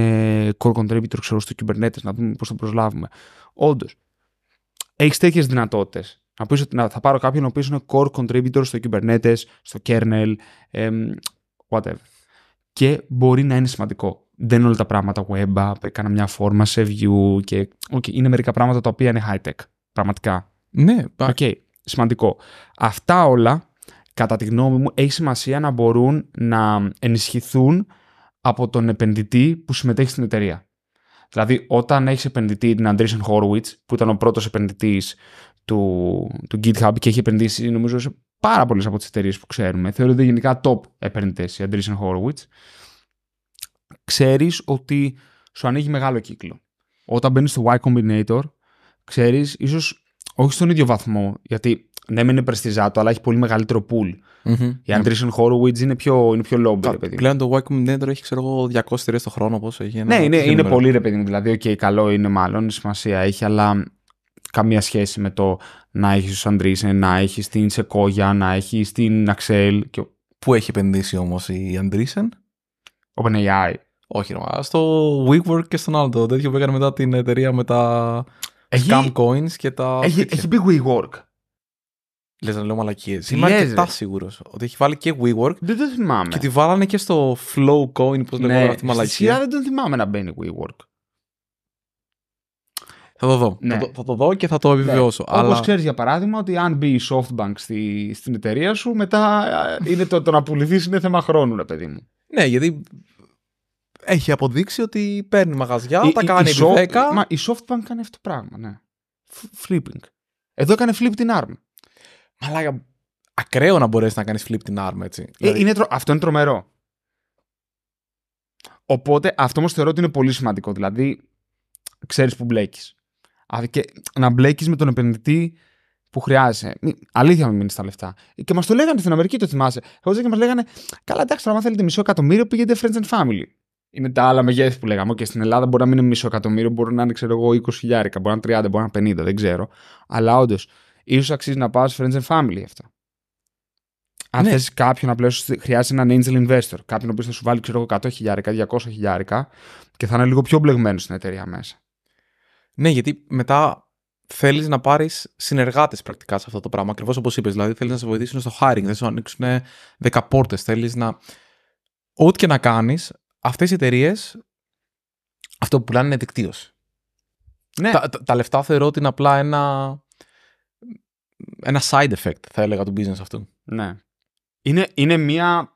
core contributor ξέρω, στο Kubernetes. Να δούμε πώς θα προσλάβουμε. Όντως, έχεις τέτοιες δυνατότητες. Να πεις ότι θα πάρω κάποιον ο οποίος είναι core contributor στο Kubernetes, στο kernel, whatever. Και μπορεί να είναι σημαντικό. Δεν είναι όλα τα πράγματα web app, έκανα μια φόρμα σε view και okay, είναι μερικά πράγματα τα οποία είναι high tech. Πραγματικά. Ναι, Οκ, σημαντικό. Αυτά όλα, κατά τη γνώμη μου, έχει σημασία να μπορούν να ενισχυθούν από τον επενδυτή που συμμετέχει στην εταιρεία. Δηλαδή, όταν έχεις επενδυτή την Andreessen Horowitz, που ήταν ο πρώτος επενδυτής του, του GitHub και έχει επενδύσει, νομίζω, σε πάρα πολλές από τις εταιρείες που ξέρουμε, θεωρείται γενικά top επενδυτές η Andreessen Horowitz, ξέρεις ότι σου ανοίγει μεγάλο κύκλο. Όταν μπαίνεις στο Y Combinator, ξέρεις, ίσως όχι στον ίδιο βαθμό, γιατί ναι, μεν είναι πρεστιζάτο, αλλά έχει πολύ μεγαλύτερο pool η ναι. Andreessen Horowitz είναι πιο, είναι πιο lobby. Πα, παιδί. Πλέον το Wacom Nether έχει ξέρω 200 εταιρείε το χρόνο πόσο έχει. ναι, είναι, είναι πολύ ρε παιδί μου. Δηλαδή, okay, καλό είναι μάλλον, σημασία έχει, αλλά καμία σχέση με το να έχεις τους Andreessen, να έχεις την Sequoia, να έχεις την Axel. Και... Πού έχει επενδύσει όμως η Andreessen? OpenAI. Όχι, νομίζω. στο WeWork και στον άλλο το τέτοιο που έκανε μετά την εταιρεία με τα έχει... scam coins και τα. Έχει, έχει μπει WeWork. Λες να λέω μαλακίες. Είμαι αρκετά σίγουρος ότι έχει βάλει και WeWork. Δεν το θυμάμαι. Και τη βάλανε και στο Flow Coin, πώς λέγεται αυτή η μαλακία. Σειρά δεν τον θυμάμαι να μπαίνει WeWork. Θα το δω. Ναι. Θα, το, θα το δω και θα το επιβεβαιώσω. Ναι. Αλλά... Όπω ξέρεις, για παράδειγμα, ότι αν μπει η SoftBank στη, στην εταιρεία σου, μετά ε, είναι το, το να πουληθείς είναι θέμα χρόνου, ρε παιδί μου. Ναι, γιατί έχει αποδείξει ότι παίρνει μαγαζιά, η, τα κάνει η, η, 10. Μα η SoftBank κάνει αυτό το πράγμα, ναι. Flipping. Εδώ έκανε flip την ARM. Αλλά ακραίο να μπορέσεις να κάνεις flip την arm, έτσι. Ε, δηλαδή... είναι τρο... Αυτό είναι τρομερό. Οπότε αυτό όμως θεωρώ ότι είναι πολύ σημαντικό. Δηλαδή, ξέρεις που μπλέκεις. Και να μπλέκεις με τον επενδυτή που χρειάζεσαι. Αλήθεια, μην μείνεις τα λεφτά. Και μας το λέγανε στην Αμερική, το θυμάσαι. Εγώ και μας λέγανε, Καλά, εντάξει, τώρα, αν θέλετε μισό εκατομμύριο, πήγαινε friends and family. Είναι τα άλλα μεγέθη που λέγαμε. Και στην Ελλάδα μπορεί να μην είναι μισό εκατομμύριο, μπορεί να είναι, ξέρω εγώ, 20 χιλιάρικα, μπορεί να είναι 30, μπορεί να είναι 50, δεν ξέρω. Αλλά όντως, ίσως αξίζει να πας friends and family αυτά. Αν ναι. θες κάποιον να πλέον χρειάζεσαι έναν angel investor, κάποιον που θα σου βάλει ξέρω, 100 χιλιάρικα, 200 χιλιάρικα και θα είναι λίγο πιο μπλεγμένος στην εταιρεία μέσα. Ναι, γιατί μετά θέλεις να πάρεις συνεργάτες πρακτικά σε αυτό το πράγμα. Ακριβώς όπως είπες. Δηλαδή, θέλεις να σε βοηθήσουν στο hiring, θέλεις να ανοίξουν 10 πόρτες, θέλεις να. Ό,τι και να κάνεις, αυτές οι εταιρείες αυτό που πουλάνε είναι δικτύωση. Ναι. Τα, τα, τα λεφτά θεωρώ ότι είναι απλά ένα ένα side effect, θα έλεγα, του business αυτού. Ναι. Είναι, είναι μια.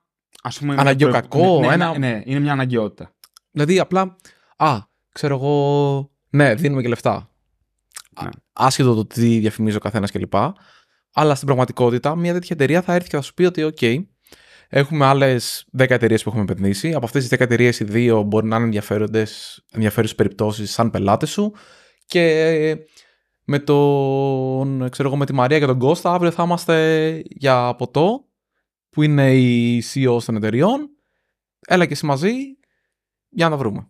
Ας πούμε, Αναγκαίο ναι, ναι, ένα... ναι, είναι μια αναγκαιότητα. Δηλαδή, απλά. Α, ξέρω εγώ. Ναι, δίνουμε και λεφτά. Ναι. Άσχετο το τι διαφημίζει ο καθένας κλπ. Αλλά στην πραγματικότητα, μια τέτοια εταιρεία θα έρθει και θα σου πει ότι, OK, έχουμε άλλες 10 εταιρείες που έχουμε επενδύσει. Από αυτές τις 10 εταιρείες, οι δύο μπορεί να είναι ενδιαφέρουσες περιπτώσεις σαν πελάτες σου. Και με τον, ξέρω εγώ, με τη Μαρία και τον Κώστα. Αύριο θα είμαστε για ποτό, που είναι η CEO των εταιριών. Έλα και εσύ μαζί για να τα βρούμε.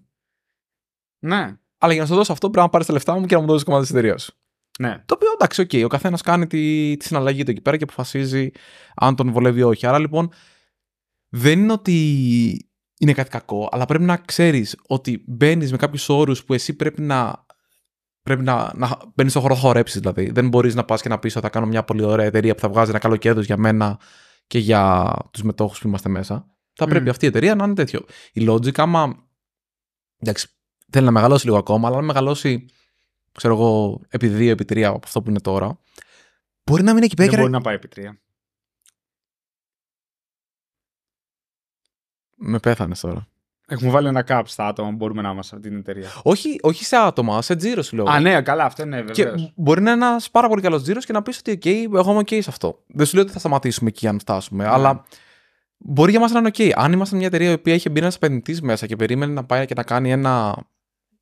Ναι. Αλλά για να σου δώσω αυτό πρέπει να πάρεις τα λεφτά μου και να μου δώσεις κομμάτι της εταιρείας Ναι. Το οποίο εντάξει, οκ, okay, ο καθένας κάνει τη, τη συναλλαγή του εκεί πέρα και αποφασίζει αν τον βολεύει ή όχι. Άρα λοιπόν δεν είναι ότι είναι κάτι κακό, αλλά πρέπει να ξέρεις ότι μπαίνεις με κάποιους όρους που εσύ πρέπει να Πρέπει να, να μπαίνεις στον χώρο χορέψεις δηλαδή. Δεν μπορείς να πας και να πεις ότι θα κάνω μια πολύ ωραία εταιρεία που θα βγάζει ένα καλό κέρδος για μένα και για τους μετόχους που είμαστε μέσα. Θα πρέπει αυτή η εταιρεία να είναι τέτοιο. Η Logic, άμα. Εντάξει, θέλει να μεγαλώσει λίγο ακόμα, αλλά να μεγαλώσει, ξέρω εγώ, επί δύο, επί τρία από αυτό που είναι τώρα. Μπορεί να μην εκεί πέρα. Δεν μπορεί να πάει επί τρία. Με πέθανες τώρα. Έχουμε βάλει ένα cap στα άτομα που μπορούμε να είμαστε αυτή την εταιρεία. Όχι, όχι σε άτομα, σε τζίρος σου λέω. Α, ναι, καλά, αυτό είναι βέβαια. Μπορεί να είναι ένας πάρα πολύ καλός τζίρος και να πεις ότι, OK, εγώ είμαι OK σε αυτό. Δεν σου λέω ότι θα σταματήσουμε εκεί αν φτάσουμε, ναι. αλλά μπορεί για μας να είναι OK. Αν είμαστε μια εταιρεία η οποία έχει μπει ένας επενδυτής μέσα και περίμενε να πάει και να κάνει ένα,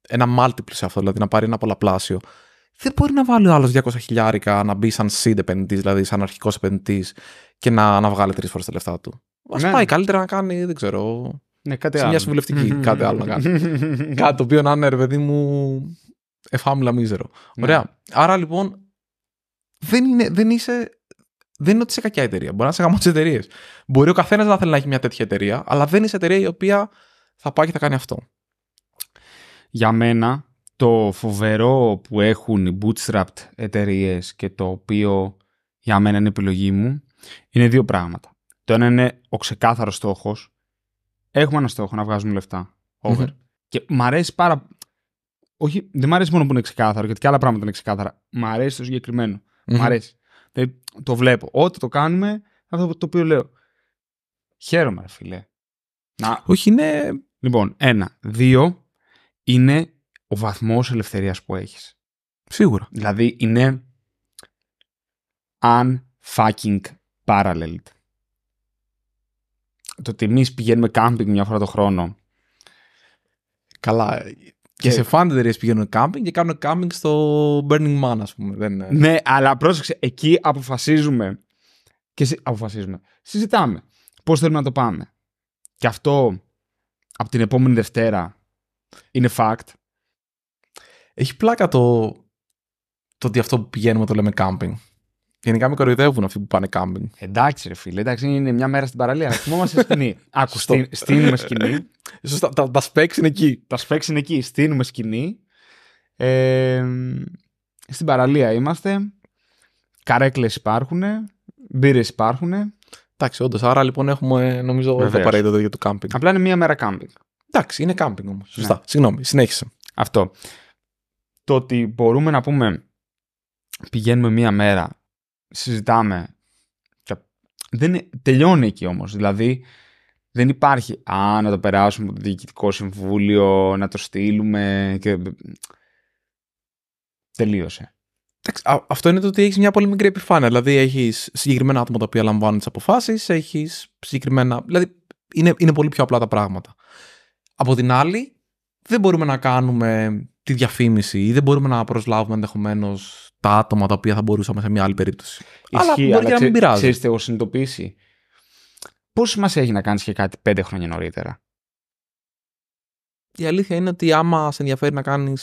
ένα multiple σε αυτό, δηλαδή να πάρει ένα πολλαπλάσιο, δεν μπορεί να βάλει άλλο 200 χιλιάρικα να μπει σαν seed επενδυτής, δηλαδή σαν αρχικός επενδυτής και να, να βγάλει τρεις φορές τα λεφτά του. Ας ναι. πάει καλύτερα να κάνει, δεν ξέρω, ναι, κάτι σε άλλο. μια συμβουλευτική, κάτι άλλο να κάνει. κάτι το οποίο να είναι, ρε παιδί μου, εφάμιλα μίζερο. Ναι. Ωραία. Άρα λοιπόν, δεν, είναι, δεν είσαι. Δεν είναι ότι είσαι κακιά εταιρεία. Μπορεί να είσαι τη εταιρείες. Μπορεί ο καθένας να θέλει να έχει μια τέτοια εταιρεία, αλλά δεν είσαι εταιρεία η οποία θα πάει και θα κάνει αυτό. Για μένα, το φοβερό που έχουν οι bootstrapped εταιρείες και το οποίο για μένα είναι επιλογή μου είναι δύο πράγματα. Το ένα είναι ο ξεκάθαρος στόχος Έχουμε ένα στόχο να βγάζουμε λεφτά. Over. Και μ' αρέσει πάρα. Όχι, δεν μ' αρέσει μόνο που είναι ξεκάθαρο, γιατί και άλλα πράγματα είναι ξεκάθαρα. Μ' αρέσει το συγκεκριμενο mm Μ' αρέσει. Δηλαδή, το βλέπω. Ό,τι το κάνουμε, αυτό το οποίο λέω. Χαίρομαι, φίλε. Να... Όχι, είναι. Λοιπόν, ένα. Δύο είναι ο βαθμός ελευθερίας που έχεις. Σίγουρα. Δηλαδή, είναι unfucking parallel το ότι εμείς πηγαίνουμε κάμπινγκ μια φορά το χρόνο. Καλά. Και, σε fan εταιρείες πηγαίνουν κάμπινγκ και κάνουν κάμπινγκ στο Burning Man, ας πούμε. Δεν... Ναι, αλλά πρόσεξε, εκεί αποφασίζουμε. Και αποφασίζουμε. Συζητάμε πώς θέλουμε να το πάμε. Και αυτό από την επόμενη Δευτέρα είναι fact. Έχει πλάκα το, το ότι αυτό που πηγαίνουμε το λέμε κάμπινγκ. Γενικά με κοροϊδεύουν αυτοί που πάνε κάμπινγκ. Εντάξει, ρε φίλε, εντάξει, είναι μια μέρα στην παραλία. Θυμόμαστε σκηνή. <laughs> Άκου, στείνουμε σκηνή. <laughs> Σωστά, τα, τα specs είναι εκεί. Τα specs είναι εκεί. Στείνουμε σκηνή. Ε, στην παραλία είμαστε. Καρέκλες υπάρχουν. Μπύρε υπάρχουν. Εντάξει, όντως. Άρα λοιπόν έχουμε νομίζω το απαραίτητο για το κάμπινγκ. Απλά είναι μία μέρα κάμπινγκ. Εντάξει, είναι κάμπινγκ όμως. Ναι. Σωστά. Ναι. Συγγνώμη, συνέχισε. Αυτό. Το ότι μπορούμε να πούμε πηγαίνουμε μία μέρα συζητάμε. Δεν, τελειώνει εκεί όμως. Δηλαδή δεν υπάρχει «Α, να το περάσουμε από το Διοικητικό Συμβούλιο, να το στείλουμε και...» Τελείωσε. Αυτό είναι το ότι έχεις μια πολύ μικρή επιφάνεια. Δηλαδή, έχεις συγκεκριμένα άτομα τα οποία λαμβάνουν τις αποφάσεις, έχεις συγκεκριμένα. Δηλαδή, είναι, είναι πολύ πιο απλά τα πράγματα. Από την άλλη, δεν μπορούμε να κάνουμε τη διαφήμιση ή δεν μπορούμε να προσλάβουμε ενδεχομένως τα άτομα τα οποία θα μπορούσαμε σε μια άλλη περίπτωση. αλλά μπορεί αλλά και να μην πειράζει. Ξέρεις, έχω συνειδητοποιήσει. Πώς σημασία έχει να κάνεις και κάτι πέντε χρόνια νωρίτερα. Η αλήθεια είναι ότι άμα σε ενδιαφέρει να κάνεις.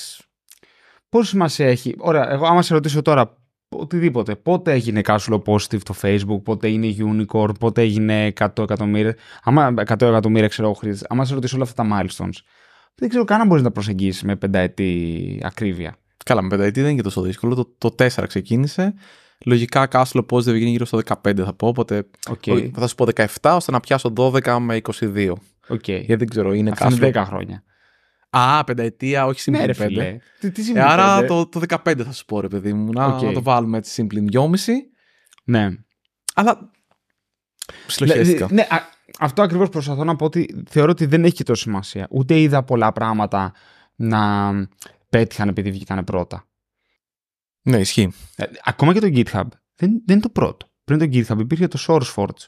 Πώ σημασία έχει. Ωραία, εγώ άμα σε ρωτήσω τώρα οτιδήποτε. Πότε έγινε κάσουλο positive το Facebook, πότε είναι unicorn, πότε έγινε 100 εκατομμύρια. Άμα 100 εκατομμύρια ξέρω εγώ Άμα σε ρωτήσω όλα αυτά τα milestones. Δεν ξέρω καν αν μπορείς να προσεγγίσεις με πενταετή ακρίβεια. Καλά, με πενταετή δεν είναι και τόσο δύσκολο. Το, το 4 ξεκίνησε. Λογικά Castle πώ δεν βγαίνει γύρω στο 15 θα πω, οπότε okay. θα σου πω 17 ώστε να πιάσω 12 με 22. Okay. Γιατί δεν ξέρω, είναι Αυτή είναι 10 χρόνια. Α, πενταετία, όχι σύμπλην ναι, Τι, τι ε, άρα Το, το 15 θα σου πω ρε παιδί μου, να, okay. να το βάλουμε έτσι σύμπλην 2,5. Ναι. Αλλά ψιλοχέστηκα. Ναι, α, αυτό ακριβώς προσπαθώ να πω ότι θεωρώ ότι δεν έχει και τόσο σημασία. Ούτε είδα πολλά πράγματα να πέτυχαν επειδή βγήκαν πρώτα. Ναι, ισχύει. Ε, ακόμα και το GitHub δεν, δεν είναι το πρώτο. Πριν το GitHub υπήρχε το SourceForge.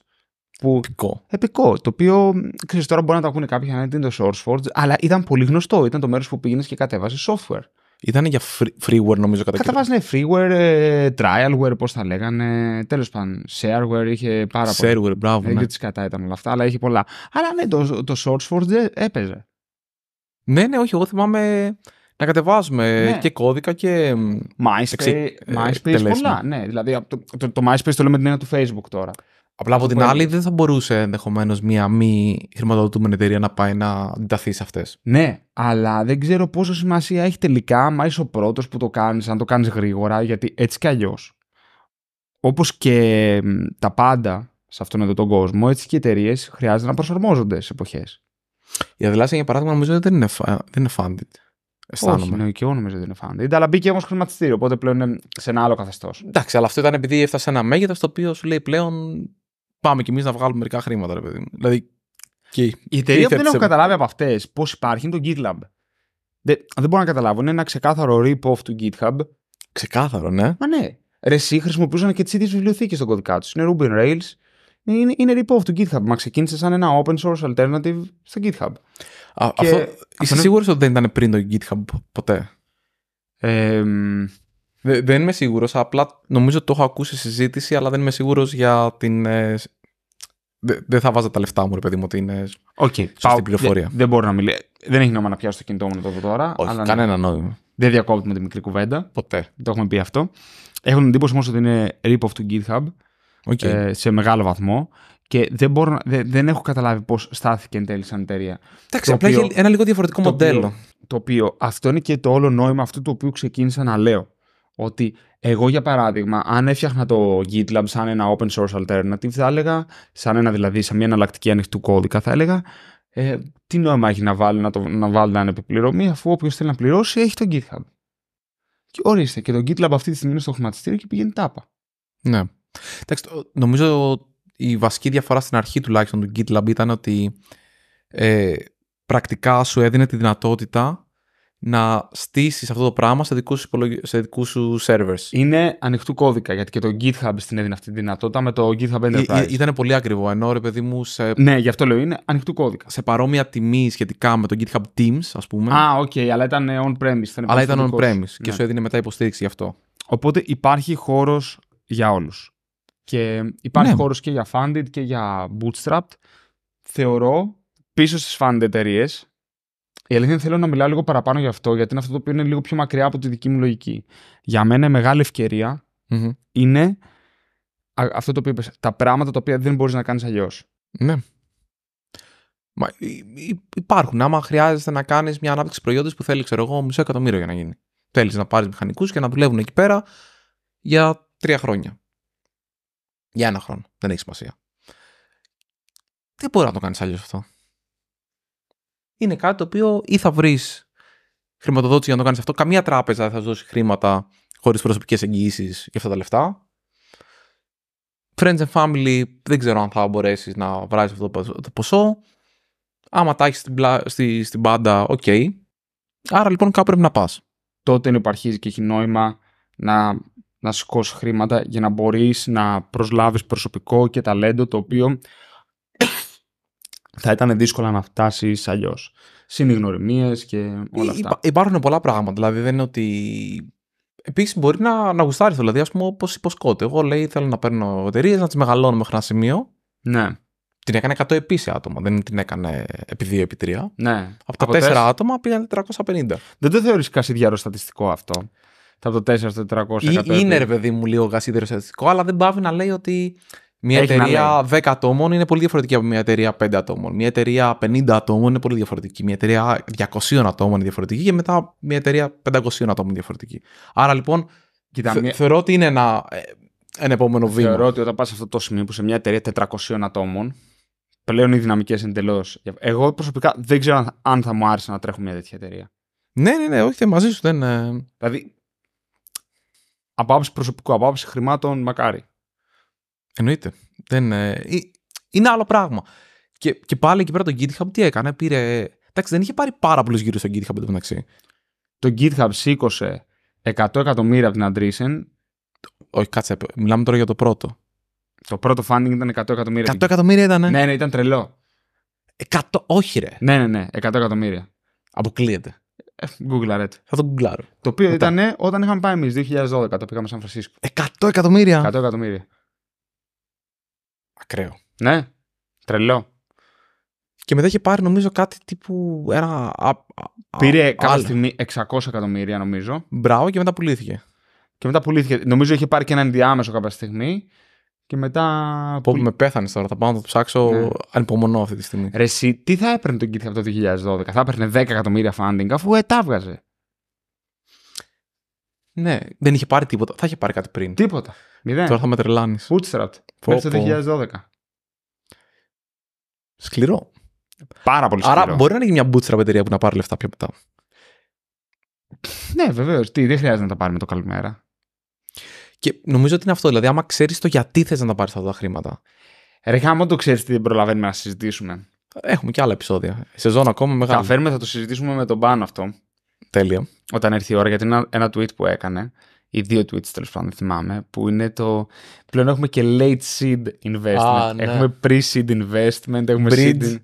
Που... Επικό. Επικό. Το οποίο ξέρεις τώρα μπορεί να το ακούνε κάποιοι να είναι το SourceForge, αλλά ήταν πολύ γνωστό. Ήταν το μέρος που πήγαινες και κατέβαζε software. Ήταν για free, freeware νομίζω κατά ναι. freeware, ε, trialware πώς τα λέγανε, τέλος πάντων, shareware είχε πάρα πολλά. Shareware, μπράβο. Δεν ναι. κατά ήταν όλα αυτά, αλλά είχε πολλά. Αλλά ναι, το, το SourceForge έπαιζε. Ναι, ναι, όχι, εγώ θυμάμαι να κατεβάζουμε ναι. και κώδικα και. Ε, MySpace, πολλά. Ναι, δηλαδή το, το, το MySpace το λέμε την έννοια του Facebook τώρα. Απλά από την άλλη, δεν θα μπορούσε ενδεχομένως μια μη χρηματοδοτούμενη εταιρεία να πάει να αντιταθεί σε αυτές. Ναι, αλλά δεν ξέρω πόσο σημασία έχει τελικά άμα είσαι ο πρώτος που το κάνεις, αν το κάνεις γρήγορα, γιατί έτσι κι αλλιώς. Όπως και τα πάντα σε αυτόν εδώ τον κόσμο, έτσι και οι εταιρείες χρειάζεται να προσαρμόζονται σε εποχές. Η Αδελάσσα για παράδειγμα, νομίζω δεν είναι, δεν είναι Αισθάνομαι. Όχι, νομίζω δεν είναι Αλλά μπήκε όμως χρηματιστήριο, οπότε πλέον είναι σε ένα άλλο καθεστώς. Εντάξει, αλλά αυτό ήταν επειδή έφτασε ένα μέγεθος το οποίο σου λέει πλέον πάμε κι εμείς να βγάλουμε μερικά χρήματα, ρε παιδί μου. Δηλαδή. Και η εταιρεία που δεν έχω καταλάβει από αυτές πώς υπάρχει είναι το GitLab. Δεν, δεν μπορώ να καταλάβω. Είναι ένα ξεκάθαρο rip-off του GitHub. Ξεκάθαρο, ναι. Μα ναι. Ρε, εσύ χρησιμοποιούσαν και τις ίδιες βιβλιοθήκες στον κωδικά τους. Είναι Ruby Rails, είναι, είναι rip-off του GitHub. Μα ξεκίνησε σαν ένα open source alternative στο GitHub. Α, και... αυτό, είσαι σίγουρος ότι δεν ήταν πριν το GitHub ποτέ. Ε, δεν, δεν είμαι σίγουρος, απλά νομίζω ότι το έχω ακούσει συζήτηση, αλλά δεν είμαι σίγουρος για την... Ε, δεν θα βάζα τα λεφτά μου, ρε παιδί μου, ότι είναι okay, σωστή πάω, πληροφορία. Δεν, δεν μπορώ να μιλήσω. Δεν έχει νόημα να πιάσω το κινητό μου να το δω τώρα. Όχι, αλλά ναι. κανένα ναι. νόημα. Δεν διακόπτουμε τη μικρή κουβέντα. Ποτέ. Το έχουμε πει αυτό. Έχω την εντύπωση όμως ότι είναι rip-off του GitHub ε, σε μεγάλο βαθμό. Και δεν, έχω καταλάβει πώς στάθηκε εν τέλει σαν εταιρεία. Εντάξει, απλά έχει ένα λίγο διαφορετικό μοντέλο. το οποίο αυτό είναι και το όλο νόημα αυτού το οποίο ξεκίνησα να λέω. Ότι εγώ, για παράδειγμα, αν έφτιαχνα το GitLab σαν ένα open source alternative, θα έλεγα, σαν ένα δηλαδή, σαν μια εναλλακτική ανοιχτού κώδικα, θα έλεγα, ε, τι νόημα έχει να βάλει να, το, να βάλει έναν επιπληρωμή, αφού όποιος θέλει να πληρώσει έχει το GitHub. Και ορίστε, και το GitLab αυτή τη στιγμή είναι στο χρηματιστήριο και πηγαίνει τάπα. Ναι. Εντάξει, νομίζω η βασική διαφορά στην αρχή τουλάχιστον του GitLab ήταν ότι ε, πρακτικά σου έδινε τη δυνατότητα να στήσεις αυτό το πράγμα σε δικούς, υπολογι... σε δικούς σου servers. Είναι ανοιχτού κώδικα, γιατί και το GitHub στην έδινε αυτή τη δυνατότητα με το GitHub ε, ε, Enterprise. Ή, ήταν πολύ ακριβό, ενώ ρε παιδί μου σε... Ναι, γι' αυτό λέω, είναι ανοιχτού κώδικα. Σε παρόμοια τιμή σχετικά με το GitHub Teams, ας πούμε. Α, οκ, okay, αλλά ήταν on-premise. Αλλά ήταν on-premise ναι. και σου έδινε μετά υποστήριξη γι' αυτό. Οπότε υπάρχει χώρος για όλους. Και υπάρχει ναι. χώρος και για funded και για bootstrapped. Θεωρώ πίσω στις funded εταιρείες. Η αλήθεια θέλω να μιλάω λίγο παραπάνω γι' αυτό, γιατί είναι αυτό το οποίο είναι λίγο πιο μακριά από τη δική μου λογική. Για μένα η μεγάλη ευκαιρία είναι αυτό το οποίο είπες, τα πράγματα τα οποία δεν μπορείς να κάνεις αλλιώς. Ναι. Μα υπάρχουν. Άμα χρειάζεται να κάνεις μια ανάπτυξη προϊόντος που θέλει, ξέρω εγώ, μισό εκατομμύριο για να γίνει. Θέλεις να πάρεις μηχανικούς και να δουλεύουν εκεί πέρα για τρία χρόνια. Για ένα χρόνο. Δεν έχει σημασία. Τι μπορεί να το κάνεις αλλιώς αυτό. Είναι κάτι το οποίο ή θα βρεις χρηματοδότηση για να το κάνεις αυτό. Καμία τράπεζα δεν θα σου δώσει χρήματα χωρίς προσωπικές εγγυήσεις για αυτά τα λεφτά. Friends and family, δεν ξέρω αν θα μπορέσεις να βράζεις αυτό το ποσό. Άμα τα έχεις στην, στη... στην πάντα, οκ. Okay. Άρα λοιπόν κάπου πρέπει να πας. Τότε υπάρχει και έχει νόημα να να σηκώσει χρήματα για να μπορείς να προσλάβεις προσωπικό και ταλέντο το οποίο θα ήταν δύσκολο να φτάσεις αλλιώς. Συνηγνωριμίες και όλα αυτά. Υπά, υπάρχουν πολλά πράγματα. Δηλαδή δεν είναι ότι. Επίσης μπορεί να, να γουστάρεις. Δηλαδή, ας πούμε, όπως είπε ο Σκότ. Εγώ λέει θέλω να παίρνω εταιρείες, να τις μεγαλώνω μέχρι ένα σημείο. Ναι. Την έκανε 100 επίση άτομα. Δεν την έκανε επί 2 επί 3. Ναι. Από τα τέσσερα άτομα πήγαν 450. Δεν το θεωρείς κασιδιάρο στατιστικό αυτό θα το 4 στο 400. Ή, είναι ρε παιδί μου λίγο στατιστικό, αλλά δεν πάβει να λέει ότι μια Έχει εταιρεία 10 ατόμων είναι πολύ διαφορετική από μια εταιρεία 5 ατόμων. Μια εταιρεία 50 ατόμων είναι πολύ διαφορετική. Μια εταιρεία 200 ατόμων είναι διαφορετική και μετά μια εταιρεία 500 ατόμων είναι διαφορετική. Άρα λοιπόν. Κοίτα, θε, μια... Θεωρώ ότι είναι ένα, ε, ένα επόμενο βήμα. Θεωρώ ότι όταν πας σε αυτό το σημείο που σε μια εταιρεία 400 ατόμων, πλέον οι δυναμικές εντελώ. Εγώ προσωπικά δεν ξέρω αν θα μου άρεσε να τρέχω μια τέτοια εταιρεία. Ναι, ναι, ναι, όχι, μαζί σου δεν. Ε, δηλαδή, από άποψη προσωπικού, από άποψη χρημάτων, μακάρι. Εννοείται. Δεν, ε, είναι άλλο πράγμα. Και, και πάλι εκεί πέρα το GitHub τι έκανε, πήρε. Εντάξει, δεν είχε πάρει πάρα πολλούς γύρους στο GitHub μεταξύ. Το GitHub σήκωσε 100 εκατομμύρια από την Andreessen. Όχι, κάτσε. Μιλάμε τώρα για το πρώτο. Το πρώτο funding ήταν 100 εκατομμύρια. 100 εκατομμύρια ήταν. Ναι, ναι, ήταν τρελό. 100, όχι ρε. Ναι, ναι, ναι, 100 εκατομμύρια. Αποκλείεται. Google Θα το Google. Το οποίο ήταν όταν είχαμε πάει εμείς 2012, το πήγαμε Σαν Φρανσίσκο. 100 εκατομμύρια. 100 εκατομμύρια. Ακραίο. Ναι. Τρελό. Και μετά είχε πάρει νομίζω κάτι τύπου ένα. Πήρε α, κάποια στιγμή 600 εκατομμύρια νομίζω. Μπράβο και μετά πουλήθηκε. Και μετά πουλήθηκε. Νομίζω είχε πάρει και ένα ενδιάμεσο κάποια στιγμή. Και μετά. Πω, που... με πέθανε τώρα. Θα πάω να το ψάξω. Ναι. Ανυπομονώ αυτή τη στιγμή. Ρε, εσύ, τι θα έπαιρνε τον Κίτρι από το 2012. Θα έπαιρνε 10 εκατομμύρια funding αφού ε, τα βγάζε. Ναι, δεν είχε πάρει τίποτα. Θα είχε πάρει κάτι πριν. Τίποτα. Μηδέν. Τώρα θα με τρελάνεις. Bootstrap. Μέχρι το 2012. Σκληρό. Πάρα πολύ σκληρό. Άρα μπορεί να είναι μια bootstrap εταιρεία που να πάρει λεφτά πιο μετά. Ναι, βεβαίως. δεν χρειάζεται να τα πάρει με το καλημέρα. Και νομίζω ότι είναι αυτό. Δηλαδή, άμα ξέρεις το γιατί θες να τα πάρεις αυτά τα χρήματα. Ρε, άμα το ξέρεις, δεν προλαβαίνουμε να συζητήσουμε. Έχουμε και άλλα επεισόδια. Σε Σεζόν ακόμα μεγάλη. Θα φέρουμε, θα το συζητήσουμε με τον Μπάν αυτό. Τέλεια. Όταν έρθει η ώρα, γιατί είναι ένα tweet που έκανε, ή δύο tweets τέλος πάντων, θυμάμαι, που είναι το. Πλέον έχουμε και late seed investment. Α, ναι. Έχουμε pre-seed investment, έχουμε bridge. Seed...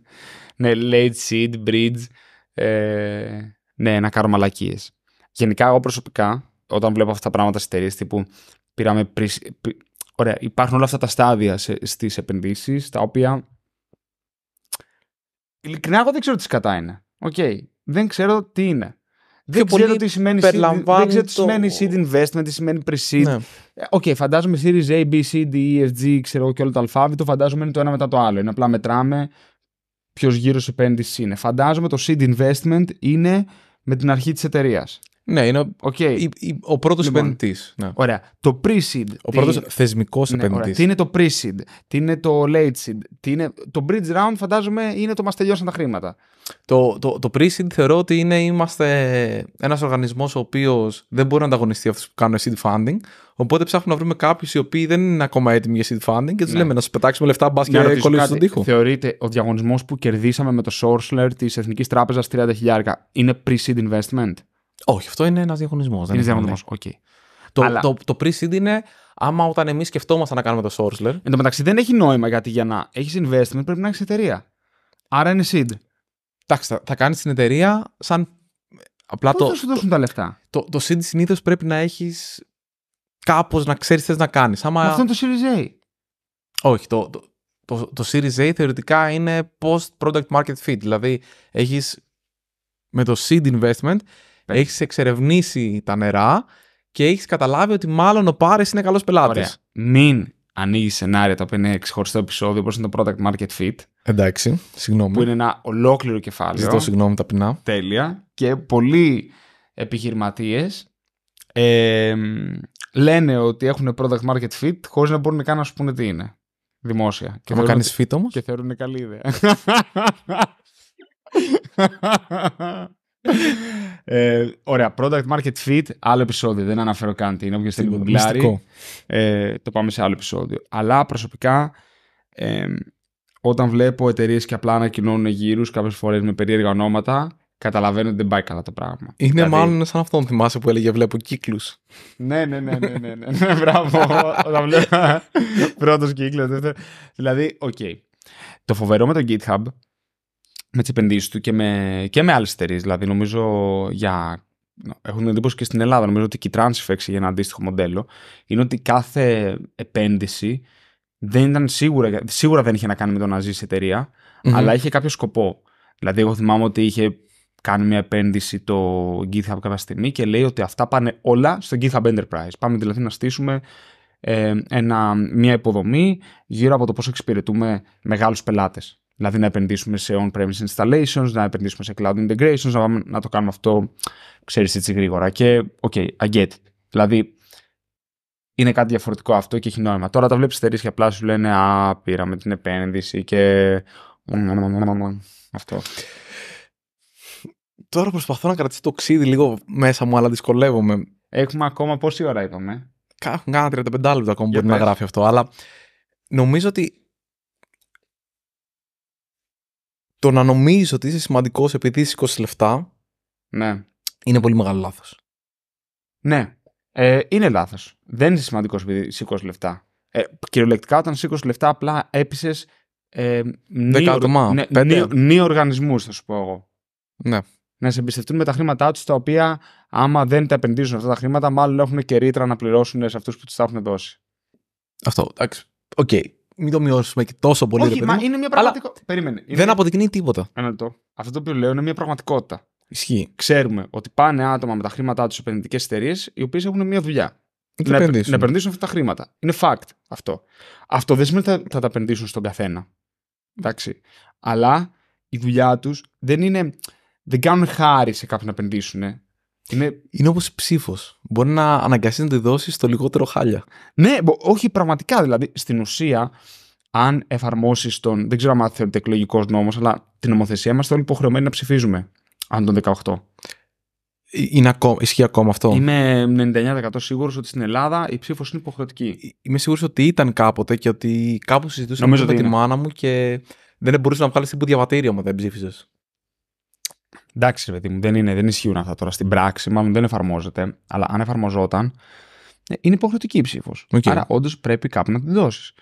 Ναι, late seed, bridge. Ε... Ναι, να κάνω μαλακίες. Γενικά, εγώ προσωπικά, όταν βλέπω αυτά τα πράγματα στις εταιρείες τύπου Πήραμε πρι... Ωραία, υπάρχουν όλα αυτά τα στάδια στι στις επενδύσεις, τα οποία... Ειλικρινά, εγώ δεν ξέρω τι σκατά είναι. Οκ. Okay. Δεν ξέρω τι είναι. Δεν ξέρω, τι σημαίνει seed, δεν ξέρω τι σημαίνει seed investment, τι σημαίνει pre-seed. Ναι. okay, ε, φαντάζομαι series A, B, C, D, E, F, G, ξέρω και όλο το αλφάβητο, φαντάζομαι είναι το ένα μετά το άλλο. Είναι απλά μετράμε ποιος γύρο επένδυσης είναι. Φαντάζομαι το seed investment είναι με την αρχή της εταιρείας. Ναι, είναι okay. ο πρώτος λοιπόν, επενδυτής. Ναι. Ωραία. Το pre-seed. Ο τι... πρώτο θεσμικός ναι, επενδυτής. Τι είναι το pre-seed, τι είναι το late seed, τι είναι... το bridge round φαντάζομαι είναι το μας τελειώσαν τα χρήματα. Το, το, το pre-seed θεωρώ ότι είναι είμαστε ένας οργανισμός ο οποίος δεν μπορεί να ανταγωνιστεί αυτούς που κάνουν seed funding. Οπότε ψάχνουμε να βρούμε κάποιους οι οποίοι δεν είναι ακόμα έτοιμοι για seed funding και τους ναι. λέμε να σου πετάξουμε λεφτά, μπας και ναι, κολλήσει στον τοίχο. Θεωρείτε ο διαγωνισμός που κερδίσαμε με το Sourceler της Εθνικής Τράπεζας 30.000 είναι pre-seed investment. Όχι, αυτό είναι ένας διαγωνισμός. Είναι διαγωνισμό. Okay. Το, Αλλά... το, το pre-seed είναι άμα όταν εμείς σκεφτόμαστε να κάνουμε το Sourceler. Εν τω μεταξύ δεν έχει νόημα γιατί για να έχεις investment πρέπει να έχεις εταιρεία. Άρα είναι seed. Εντάξει, θα, θα κάνεις την εταιρεία σαν. Απλά Πώς το, θα σου δώσουν το, τα λεφτά. Το, το, το seed συνήθως πρέπει να έχεις κάπως να ξέρεις τι να κάνεις. Άμα... Αυτό είναι το Series A. Όχι, το, το, το, το Series A θεωρητικά είναι post-product market fit. Δηλαδή, έχεις με το seed investment έχεις εξερευνήσει τα νερά και έχεις καταλάβει ότι μάλλον ο Πάρε είναι καλός πελάτης. Μην ανοίγεις σενάρια τα οποία είναι ξεχωριστό επεισόδιο, όπως είναι το Product Market Fit. Εντάξει, συγγνώμη. Που είναι ένα ολόκληρο κεφάλαιο. Ζητώ συγγνώμη ταπεινά. Τέλεια. Και πολλοί επιχειρηματίες λένε ότι έχουν Product Market Fit χωρίς να μπορούν καν να σου πούνε τι είναι. Δημόσια. Και κάνει fit όμως. Και θεωρούν καλή ιδέα. <laughs> Ε, ωραία, product market fit, άλλο επεισόδιο. Δεν αναφέρω καν τι είναι. Όποιος θέλει να ε, το πάμε σε άλλο επεισόδιο. Αλλά προσωπικά, ε, όταν βλέπω εταιρείες και απλά ανακοινώνουν γύρους κάποιες φορές με περίεργα ονόματα, καταλαβαίνω ότι δεν πάει καλά το πράγμα. Είναι δηλαδή- μάλλον σαν αυτόν θυμάσαι που έλεγε Βλέπω κύκλους. Ναι, ναι, ναι, ναι, ναι, ναι, ναι, μπράβο. όταν βλέπω πρώτος κύκλος. Δηλαδή, οκ. Το φοβερό με το GitHub με τις επενδύσεις του και με, και με άλλες εταιρείες. Δηλαδή, νομίζω για. Έχουν εντύπωση και στην Ελλάδα. Νομίζω ότι και η Transfex για ένα αντίστοιχο μοντέλο είναι ότι κάθε επένδυση δεν ήταν σίγουρα, σίγουρα δεν είχε να κάνει με το να ζήσει αλλά είχε κάποιο σκοπό. Δηλαδή, εγώ θυμάμαι ότι είχε κάνει μια επένδυση το GitHub κάποια στιγμή και λέει ότι αυτά πάνε όλα στο GitHub Enterprise. Πάμε δηλαδή να στήσουμε ε, μια υποδομή γύρω από το πώς εξυπηρετούμε μεγάλους πελάτες. Δηλαδή να επενδύσουμε σε on-premise installations, να επενδύσουμε σε cloud integrations, να, να το κάνουμε αυτό, ξέρεις, έτσι γρήγορα. Και, οκ, I get it. Δηλαδή, είναι κάτι διαφορετικό αυτό και έχει νόημα. Τώρα τα βλέπεις εταιρείε και απλά σου λένε «Α, πήραμε την επένδυση» και... Αυτό. Τώρα προσπαθώ να κρατήσω το ξύδι λίγο μέσα μου, αλλά δυσκολεύομαι. Έχουμε ακόμα πόση ώρα είπαμε. Κάνα 35 λεπτά ακόμα μπορεί να γράφει αυτό, αλλά νομίζω ότι το να νομίζεις ότι είσαι σημαντικός επειδή είσαι 20 λεφτά. Ναι. Είναι πολύ μεγάλο λάθος. Ναι. Ε, είναι λάθος. Δεν είσαι σημαντικός επειδή είσαι 20 λεφτά. Ε, κυριολεκτικά, όταν 20 λεφτά, απλά έπεισες. Ε, νι, ναι, οργανισμούς, θα σου πω εγώ. Ναι. Να σε εμπιστευτούν με τα χρήματά τους, τα οποία άμα δεν τα επενδύσουν αυτά τα χρήματα, μάλλον έχουν και ρήτρα να πληρώσουν σε αυτούς που τους τα έχουν δώσει. Αυτό. Εντάξει. Οκ μην το μειώσουμε και τόσο πολύ. Όχι, μα είναι μια πραγματικότητα. Περίμενε. Δεν αποδεικνύει τίποτα. Ένα λεπτό. Αυτό το οποίο λέω είναι μια πραγματικότητα. Ισχύει. Ξέρουμε ότι πάνε άτομα με τα χρήματά τους σε επενδυτικές εταιρείες οι οποίες έχουν μια δουλειά. Να, επενδύσουν. αυτά τα χρήματα. Είναι fact αυτό. Αυτό δεν σημαίνει ότι θα, τα επενδύσουν στον καθένα. Εντάξει. Αλλά η δουλειά τους δεν είναι. Δεν κάνουν χάρη σε κάποιον να επενδύσουν. Είναι, είναι όπως η ψήφος. Μπορεί να αναγκαστείς να τη δώσεις στο λιγότερο χάλια. Ναι, όχι πραγματικά. Δηλαδή, στην ουσία, αν εφαρμόσεις τον. Δεν ξέρω αν θεωρείται εκλογικός νόμος, αλλά την νομοθεσία είμαστε όλοι υποχρεωμένοι να ψηφίζουμε. Αν τον 18. Ε, είναι ακόμα, ισχύει ακόμα αυτό. Είμαι 99% σίγουρος ότι στην Ελλάδα η ψήφος είναι υποχρεωτική. Ε, είμαι σίγουρος ότι ήταν κάποτε και ότι κάπου συζητούσαμε με την μάνα μου και δεν μπορούσε να βγάλεις τίποτα διαβατήριο όμω δεν ψήφιζες. Εντάξει, παιδί μου, δεν, είναι, δεν ισχύουν αυτά τώρα στην πράξη, μάλλον δεν εφαρμόζεται. Αλλά αν εφαρμοζόταν, ε, είναι υποχρεωτική η ψήφος. Okay. Άρα, όντως πρέπει κάπου να την δώσεις.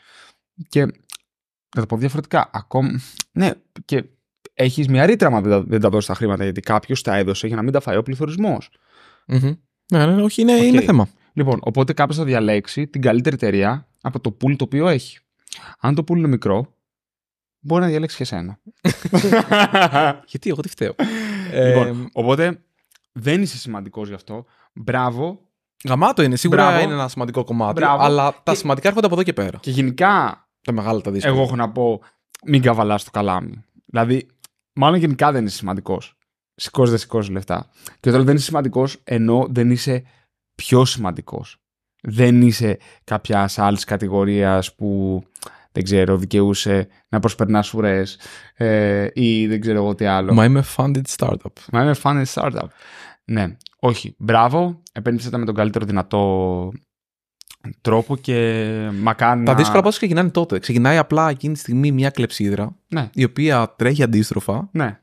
Και θα το πω διαφορετικά. Ακόμα. Ναι, και έχεις μια ρήτρα, μα δεν τα, τα δώσεις τα χρήματα, γιατί κάποιος τα έδωσε για να μην τα φάει ο πληθωρισμο ναι, ναι, ναι, όχι, είναι, είναι θέμα. Λοιπόν, οπότε κάποιος θα διαλέξει την καλύτερη εταιρεία από το πουλ το οποίο έχει. Αν το πουλ είναι μικρό, μπορεί να διαλέξει και εσένα. <laughs> γιατί, εγώ τι φταίω λοιπόν, ε, οπότε δεν είσαι σημαντικός γι' αυτό. Μπράβο. Γαμάτο είναι, σίγουρα είναι ένα σημαντικό κομμάτι. Μπράβο. Αλλά τα σημαντικά έρχονται από εδώ και πέρα. Και γενικά. Τα μεγάλα τα δύσκολα. Εγώ έχω να πω, μην καβαλάς το καλάμι. Δηλαδή, μάλλον γενικά δεν είσαι σημαντικός. Σηκώ, δεν σηκώ λεφτά. Και όταν δεν είσαι σημαντικός, ενώ δεν είσαι πιο σημαντικός. Δεν είσαι κάποια άλλη κατηγορίας που δεν ξέρω, δικαιούσε να προσπερνάς ουρές ε, ή δεν ξέρω εγώ τι άλλο. Μα είμαι funded startup. Μα είμαι funded startup. Ναι, όχι. Μπράβο, επένδυσε τα με τον καλύτερο δυνατό τρόπο και μακάρι. Τα δύσκολα πάντω ξεκινάνε τότε. Ξεκινάει απλά εκείνη τη στιγμή μια κλεψίδρα ναι. η οποία τρέχει αντίστροφα. Ναι.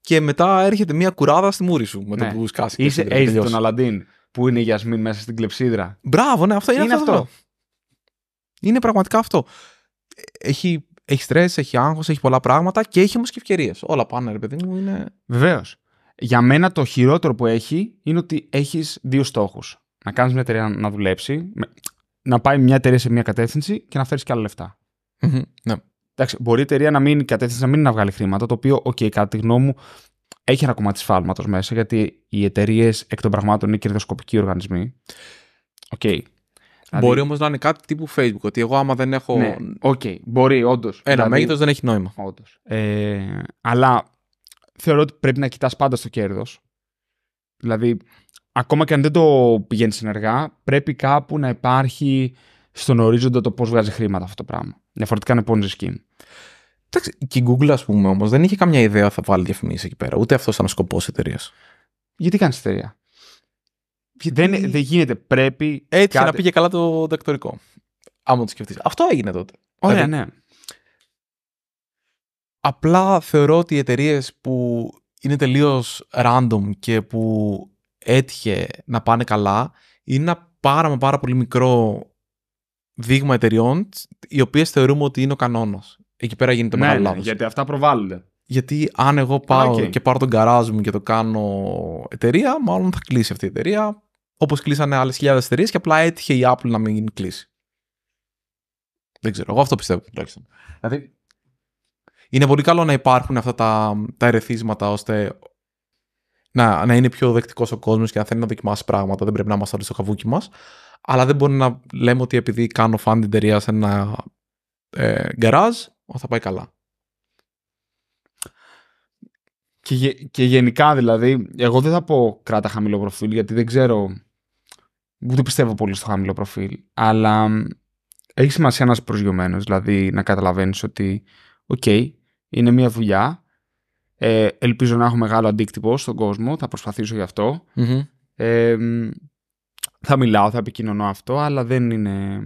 Και μετά έρχεται μια κουράδα στη μούρη σου με το ναι. που σκάσεις. Είσαι έτσι τον Αλαντίν που είναι η Γιασμίν μέσα στην κλεψίδρα. Μπράβο, ναι, αυτό είναι, είναι αυτό. Είναι πραγματικά αυτό έχει, έχει στρες, έχει άγχος, έχει πολλά πράγματα και έχει όμως και ευκαιρίες. Όλα πάνε ρε παιδί μου είναι... Βεβαίως. Για μένα το χειρότερο που έχει είναι ότι έχεις δύο στόχους. Να κάνεις μια εταιρεία να δουλέψει, να πάει μια εταιρεία σε μια κατεύθυνση και να φέρεις και άλλα λεφτά. Mm-hmm, ναι. Εντάξει, μπορεί η εταιρεία να μην κατεύθυνση, να μην να βγάλει χρήματα, το οποίο, οκ, okay, κατά τη γνώμη μου, έχει ένα κομμάτι σφάλματο μέσα, γιατί οι εταιρείες εκ των πραγμάτων είναι κερδοσκοπικοί οργανισμοί. Οκ. Okay. Δηλαδή... Μπορεί όμως να είναι κάτι τύπου Facebook. Ότι εγώ, άμα δεν έχω. Ναι, okay, μπορεί, όντως. Ένα δηλαδή... μέγεθος δεν έχει νόημα. Όντως. Ε, αλλά θεωρώ ότι πρέπει να κοιτάς πάντα στο κέρδος. Δηλαδή, ακόμα και αν δεν το πηγαίνεις ενεργά, πρέπει κάπου να υπάρχει στον ορίζοντα το πώς βγάζει χρήματα αυτό το πράγμα. Διαφορετικά είναι πόνιζε scheme. Εντάξει, και η Google, ας πούμε, όμως δεν είχε καμιά ιδέα θα βάλει διαφημίσεις εκεί πέρα. Ούτε αυτό ήταν ο σκοπός της εταιρείας. Γιατί κάνεις εταιρεία. Δεν, δεν γίνεται. Πρέπει. Έτσι κάτι... να πήγε καλά το δακτορικό. Αν το σκεφτείς. Αυτό έγινε τότε. Ωραία, δηλαδή, ναι. Απλά θεωρώ ότι οι εταιρείες που είναι τελείως random και που έτυχε να πάνε καλά είναι ένα πάρα μα πάρα πολύ μικρό δείγμα εταιριών οι οποίες θεωρούμε ότι είναι ο κανόνας. Εκεί πέρα γίνεται ναι, μεγάλο ναι, Γιατί αυτά προβάλλονται. Γιατί αν εγώ πάω και πάρω τον καράζ μου και το κάνω εταιρεία, μάλλον θα κλείσει αυτή η εταιρεία. Όπως κλείσανε άλλες χιλιάδες εταιρείες και απλά έτυχε η Apple να μην κλείσει. Δεν ξέρω. Εγώ αυτό πιστεύω Δηλαδή, είναι πολύ καλό να υπάρχουν αυτά τα, τα ερεθίσματα ώστε να, να είναι πιο δεκτικός ο κόσμος και να θέλει να δοκιμάσει πράγματα. Δεν πρέπει να είμαστε όλοι στο καβούκι μας. Αλλά δεν μπορεί να λέμε ότι επειδή κάνω φαν την εταιρεία σε ένα ε, γκαράζ, θα πάει καλά. Και, και γενικά δηλαδή, εγώ δεν θα πω κράτα χαμηλό προφίλ γιατί δεν ξέρω το πιστεύω πολύ στο χαμηλό προφίλ. Αλλά έχει σημασία να είσαι προσγειωμένος. Δηλαδή να καταλαβαίνεις ότι, οκ, okay, είναι μια δουλειά. Ε, ελπίζω να έχω μεγάλο αντίκτυπο στον κόσμο. Θα προσπαθήσω γι' αυτό. Mm-hmm. Ε, θα μιλάω, θα επικοινωνώ αυτό, αλλά δεν είναι.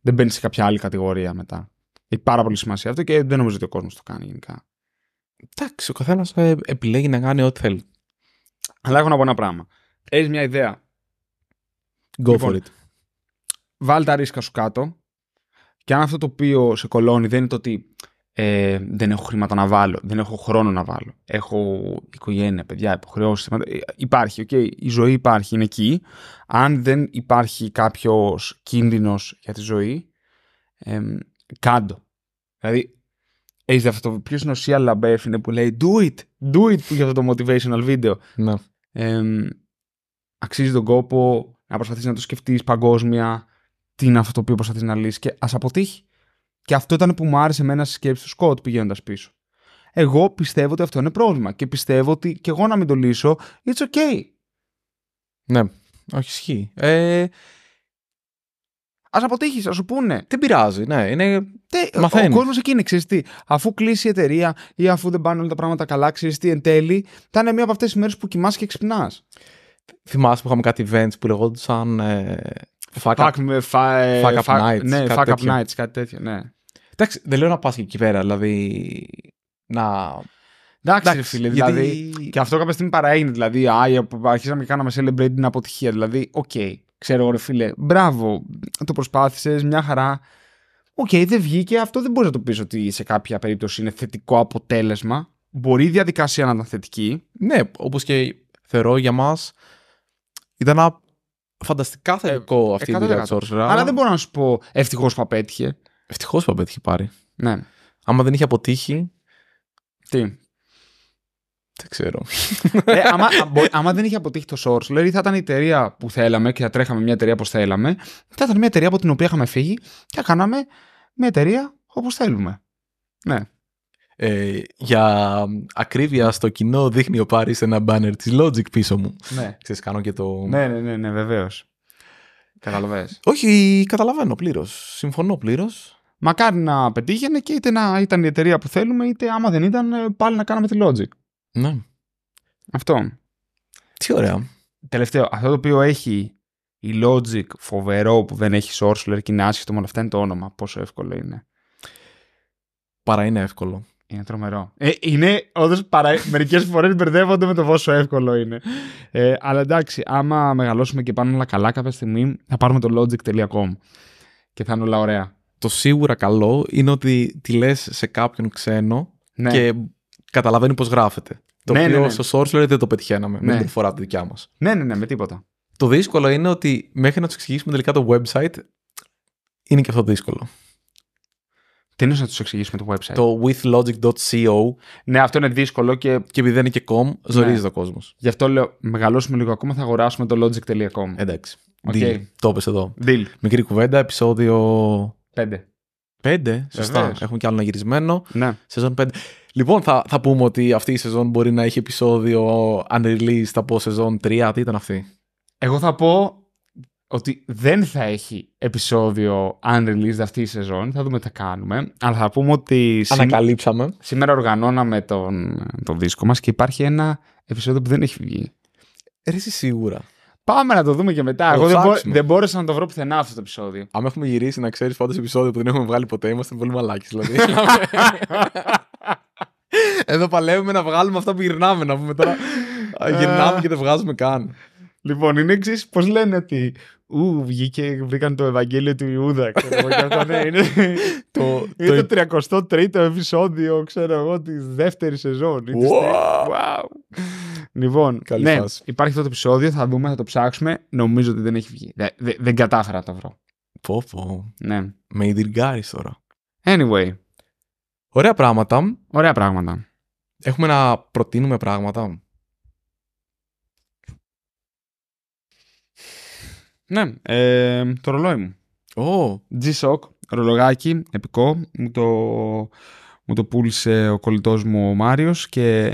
Δεν μπαίνει σε κάποια άλλη κατηγορία μετά. Έχει πάρα πολύ σημασία αυτό και δεν νομίζω ότι ο κόσμος το κάνει γενικά. Εντάξει, ο καθένας ε, επιλέγει να κάνει ό,τι θέλει. Αλλά έχω να πω ένα πράγμα. Έχεις μια ιδέα Go λοιπόν, for it. Βάλ τα ρίσκα σου κάτω. Και αν αυτό το οποίο σε κολώνει δεν είναι το ότι ε, δεν έχω χρήματα να βάλω, δεν έχω χρόνο να βάλω, έχω οικογένεια, παιδιά, υποχρεώσεις. Ε, υπάρχει, okay, η ζωή υπάρχει, είναι εκεί. Αν δεν υπάρχει κάποιος κίνδυνος για τη ζωή, ε, κάντο. Δηλαδή, έχεις αυτό το είναι ο λαμπέφ είναι που λέει Do it, do it για αυτό το motivational video. Ναι. αξίζει τον κόπο να προσπαθείς να το σκεφτείς παγκόσμια, τι είναι αυτό το οποίο προσπαθείς να λύσεις και ας αποτύχει. Και αυτό ήταν που μου άρεσε εμένα στη σκέψη του Σκότ πηγαίνοντας πίσω. Εγώ πιστεύω ότι αυτό είναι πρόβλημα και πιστεύω ότι κι εγώ να μην το λύσω, it's ok. Ναι, όχι ισχύει. Ε, Ας αποτύχεις, ας σου πούνε. Δεν πειράζει, ναι. Είναι... Ο κόσμος εκεί είναι, ξέρεις τι. Αφού κλείσει η εταιρεία ή αφού δεν πάνε όλα τα πράγματα καλά, ξέρεις τι εν τέλει, θα είναι μία από αυτές τις μέρες που κοιμά και ξυπνάς θυμάσαι που είχαμε κάτι events που λεγόντουσαν ε, ε, Fuck Up, fuck up Nights. Ναι, Fuck Up Nights, κάτι τέτοιο, ναι. Εντάξει, δεν λέω να πας εκεί πέρα, δηλαδή να... Εντάξει, φίλε, δηλαδή. Και αυτό κάποια στιγμή παραέγινε Δηλαδή, ε, αρχίσαμε και κάναμε celebrate την αποτυχία. Δηλαδή, οκ, ξέρω, ρε φίλε, μπράβο, το προσπάθησες, μια χαρά. Οκ, δεν βγήκε. Αυτό δεν μπορείς να το πεις ότι σε κάποια περίπτωση είναι θετικό αποτέλεσμα. Μπορεί η διαδικασία να ήταν θετική. Ναι, όπως και θεωρώ για μας ήταν ένα φανταστικά ε, θετικό αυτή η δουλειά τη Αλλά δεν μπορώ να σου πω ευτυχώς που απέτυχε. Ευτυχώς που απέτυχε πάρει. Ναι. Άμα δεν είχε αποτύχει. Τι. Δεν ξέρω. <laughs> ε, άμα, δεν είχε αποτύχει το Source, δηλαδή θα ήταν η εταιρεία που θέλαμε και θα τρέχαμε μια εταιρεία όπως θέλαμε. Θα ήταν μια εταιρεία από την οποία είχαμε φύγει και θα κάναμε μια εταιρεία όπως θέλουμε. Ναι. Ε, για ακρίβεια στο κοινό δείχνει ο Πάρης ένα μπάνερ της Logic πίσω μου. Ναι. Ξέρεις, κάνω και το... Ναι, ναι, ναι, ναι βεβαίως. Καταλαβαίνεις. Όχι, καταλαβαίνω πλήρως. Συμφωνώ πλήρως. Μακάρι να πετύχαινε και είτε να ήταν η εταιρεία που θέλουμε, είτε άμα δεν ήταν ε, πάλι να κάναμε τη Logic. Ναι. Αυτό. Τι ωραία. Τελευταίο, αυτό το οποίο έχει η Logic φοβερό που δεν έχει Sourceler και είναι άσχετο με όλα αυτά είναι το όνομα. Πόσο εύκολο είναι. Παρά είναι εύκολο. Είναι τρομερό. Ε, είναι, όντως, παρα... <laughs> μερικές φορές μπερδεύονται με το πόσο εύκολο είναι. Ε, αλλά εντάξει, άμα μεγαλώσουμε και πάνε όλα καλά, κάποια στιγμή θα πάρουμε το logic.com και θα είναι όλα ωραία. Το σίγουρα καλό είναι ότι τη λες σε κάποιον ξένο ναι. και καταλαβαίνει πώ γράφεται. Το ναι, οποίο ναι, ναι. στο source δεν το πετυχαίναμε ναι. με την φορά τη δικιά μας. Ναι, ναι, ναι, με τίποτα. Το δύσκολο είναι ότι μέχρι να τους εξηγήσουμε τελικά το website είναι και αυτό δύσκολο. Τι είναι να τους εξηγήσουμε το website. Το withlogic.co. Ναι, αυτό είναι δύσκολο και. Και επειδή δεν είναι και com, ζορίζει ναι. ο κόσμος. Γι' αυτό λέω, μεγαλώσουμε λίγο ακόμα, θα αγοράσουμε το logic.com. Εντάξει. Okay. Deal. Το είπες εδώ. Deal. Μικρή κουβέντα, επεισόδιο. 5. 5, σωστά. Βεβαίως. Έχουμε κι άλλο να γυρισμένο. Ναι. Σεζόν 5. Λοιπόν, θα, θα πούμε ότι αυτή η σεζόν μπορεί να έχει επεισόδιο unreleased από σεζόν 3. Τι ήταν αυτή. Εγώ θα πω ότι δεν θα έχει επεισόδιο unreleased αυτή η σεζόν. Θα δούμε τι θα κάνουμε. Αλλά θα πούμε ότι. Ανακαλύψαμε. Σήμερα, οργανώναμε τον, τον δίσκο μας και υπάρχει ένα επεισόδιο που δεν έχει βγει. Εσύ σίγουρα. Πάμε να το δούμε και μετά. Εγώ δεν, μπο, δεν μπόρεσα να το βρω πουθενά αυτό το επεισόδιο. Αν έχουμε γυρίσει, να ξέρεις πάντω επεισόδιο που δεν έχουμε βγάλει ποτέ, είμαστε πολύ μαλάκι. Δηλαδή. <laughs> Εδώ παλεύουμε να βγάλουμε αυτά που γυρνάμε, να πούμε τώρα. Ε. γυρνάμε και δεν βγάζουμε καν. Λοιπόν, είναι εξή, πώς λένε ότι Ου, βγήκε, βρήκαν το Ευαγγέλιο του Ιούδα. Ξέρω, ναι, είναι, <laughs> το, είναι το 33ο επεισόδιο, ξέρω εγώ, της δεύτερης σεζόν. Wow. Λοιπόν, ναι, υπάρχει αυτό το επεισόδιο, θα δούμε, θα το ψάξουμε. Νομίζω ότι δεν έχει βγει. δεν κατάφερα να το βρω. Πω, πω. Ναι. Με ειδικάρι τώρα. Anyway. Ωραία πράγματα. Ωραία πράγματα. Έχουμε να προτείνουμε πράγματα. Ναι, ε, το ρολόι μου. Oh. G-Shock, ρολογάκι, επικό. Μου το, μου το πούλησε ο κολλητός μου ο Μάριος και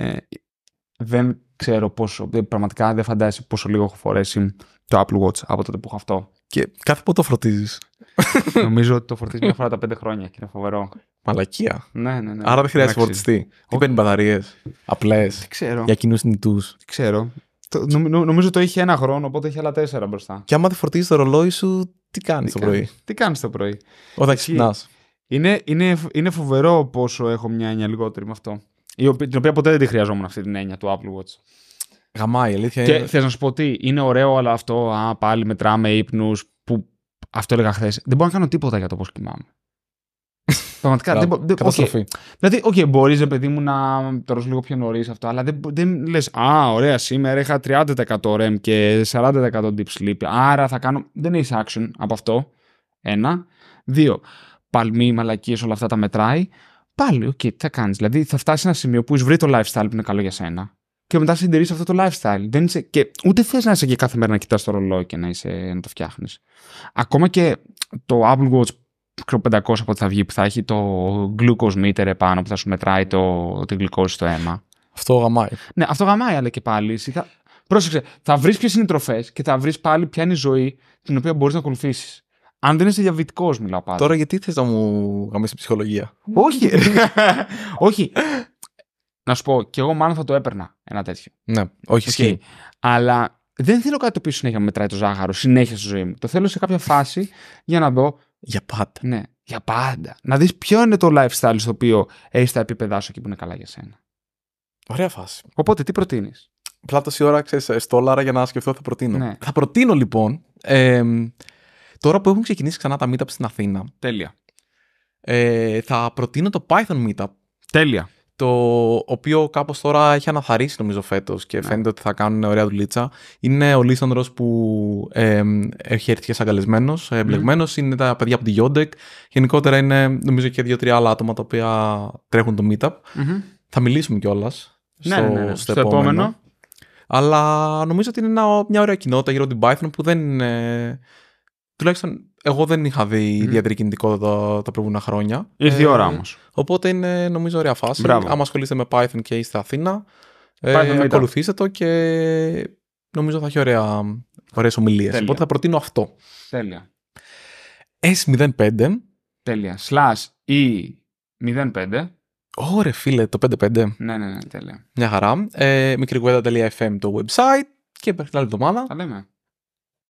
δεν ξέρω πόσο, πραγματικά δεν φαντάζει πόσο λίγο έχω φορέσει το Apple Watch από τότε που έχω αυτό. Και κάθε πότε το φροντίζει. <laughs> Νομίζω ότι το φορτίζει μια φορά τα πέντε χρόνια και είναι φοβερό. Μαλακία. Ναι, ναι, ναι. Άρα δεν χρειάζεται φορτιστή. Τι παίρνει μπαταρίες. Απλές. Για κοινούς νητούς. ξέρω. Το, νο, νομίζω το είχε ένα χρόνο, οπότε είχε άλλα τέσσερα μπροστά. Και άμα τη φορτίζεις το ρολόι σου, τι κάνεις το πρωί. Τι κάνεις το πρωί. Όταν ξυπνάς. Είναι, είναι, είναι φοβερό πόσο έχω μια έννοια λιγότερη με αυτό. Την οποία ποτέ δεν τη χρειαζόμουν αυτή την έννοια του Apple Watch. Γαμάει, η αλήθεια. Και θέλω να σου πω τι, είναι ωραίο, αλλά αυτό, α, πάλι μετράμε ύπνους. Που αυτό έλεγα χθες. Δεν μπορώ να κάνω τίποτα για το πώς κοιμάμαι. Πραγματικά. Δεν, καταστροφή. Okay. Δηλαδή, οκ, okay, μπορείς παιδί μου να το ρωτήσω λίγο πιο νωρίς αυτό, αλλά δεν, δεν λες, Α, ωραία, σήμερα είχα 30% REM και 40% deep sleep. Άρα θα κάνω. Δεν έχεις action από αυτό. Ένα. Δύο. Παλμή, μαλακίες, όλα αυτά τα μετράει. Πάλι, οκ, okay, τι θα κάνεις. Δηλαδή, θα φτάσει σε ένα σημείο που βρει το lifestyle που είναι καλό για σένα και μετά συντηρείς αυτό το lifestyle. Δεν είσαι... Και ούτε θες να είσαι και κάθε μέρα να κοιτάς το ρολόι και να, είσαι... να το φτιάχνεις. Ακόμα και το Apple Watch 500 από θα βγει που θα έχει το glucose meter επάνω που θα σου μετράει το, την γλυκόζη στο αίμα. Αυτό γαμάει. Ναι, αυτό γαμάει, αλλά και πάλι. Πρόσεξε, θα βρεις ποιες είναι οι τροφές και θα βρεις πάλι ποια είναι η ζωή την οποία μπορείς να ακολουθήσεις. Αν δεν είσαι διαβητικός, μιλάω πάντα. Τώρα γιατί θες να μου γαμίσεις ψυχολογία. Όχι. <laughs> όχι. να σου πω, κι εγώ μάλλον θα το έπαιρνα ένα τέτοιο. Ναι, όχι Αλλά δεν θέλω κάτι το οποίο συνέχεια μετράει το ζάχαρο, συνέχεια στη ζωή μου. Το θέλω σε κάποια φάση για να δω για πάντα. Ναι, για πάντα. Να δεις ποιο είναι το lifestyle στο οποίο έχεις τα επίπεδά σου και που είναι καλά για σένα. Ωραία φάση. Οπότε τι προτείνεις. Πλάτο τόση ώρα ξέρεις, στόλαρα για να σκεφτώ, θα προτείνω. Ναι. Θα προτείνω λοιπόν. Ε, τώρα που έχουν ξεκινήσει ξανά τα meetup στην Αθήνα. Τέλεια. Ε, θα προτείνω το Python meetup. Τέλεια το οποίο κάπως τώρα έχει αναθαρίσει νομίζω φέτος και ναι. φαίνεται ότι θα κάνουν ωραία δουλίτσα. Είναι ο Λίσανδρος που ε, έχει έρθει και εμπλεγμένος, είναι τα παιδιά από τη Yondec. Γενικότερα είναι νομίζω και δύο-τρία άλλα άτομα τα οποία τρέχουν το meetup. Θα μιλήσουμε κιόλας. Ναι, στο, ναι, ναι. στο, επόμενο. Αλλά νομίζω ότι είναι μια ωραία κοινότητα γύρω την Python που δεν είναι. Τουλάχιστον εγώ δεν είχα δει mm. ιδιαίτερη κινητικότητα τα προηγούμενα χρόνια. Ήρθε η ώρα ε, όμως. Οπότε είναι νομίζω ωραία φάση. Μπράβο. Άμα ασχολείστε με Python και είστε Αθήνα, ε, Python ε, ακολουθήστε το και νομίζω θα έχει ωραία, ωραίες ομιλίες. Οπότε θα προτείνω αυτό. Τέλεια. S05. Τέλεια. Slash E05. Ωρε φίλε, το 55. Ναι, ναι, ναι, τέλεια. Μια χαρά. Ε, το website και μέχρι την άλλη εβδομάδα. Τα λέμε.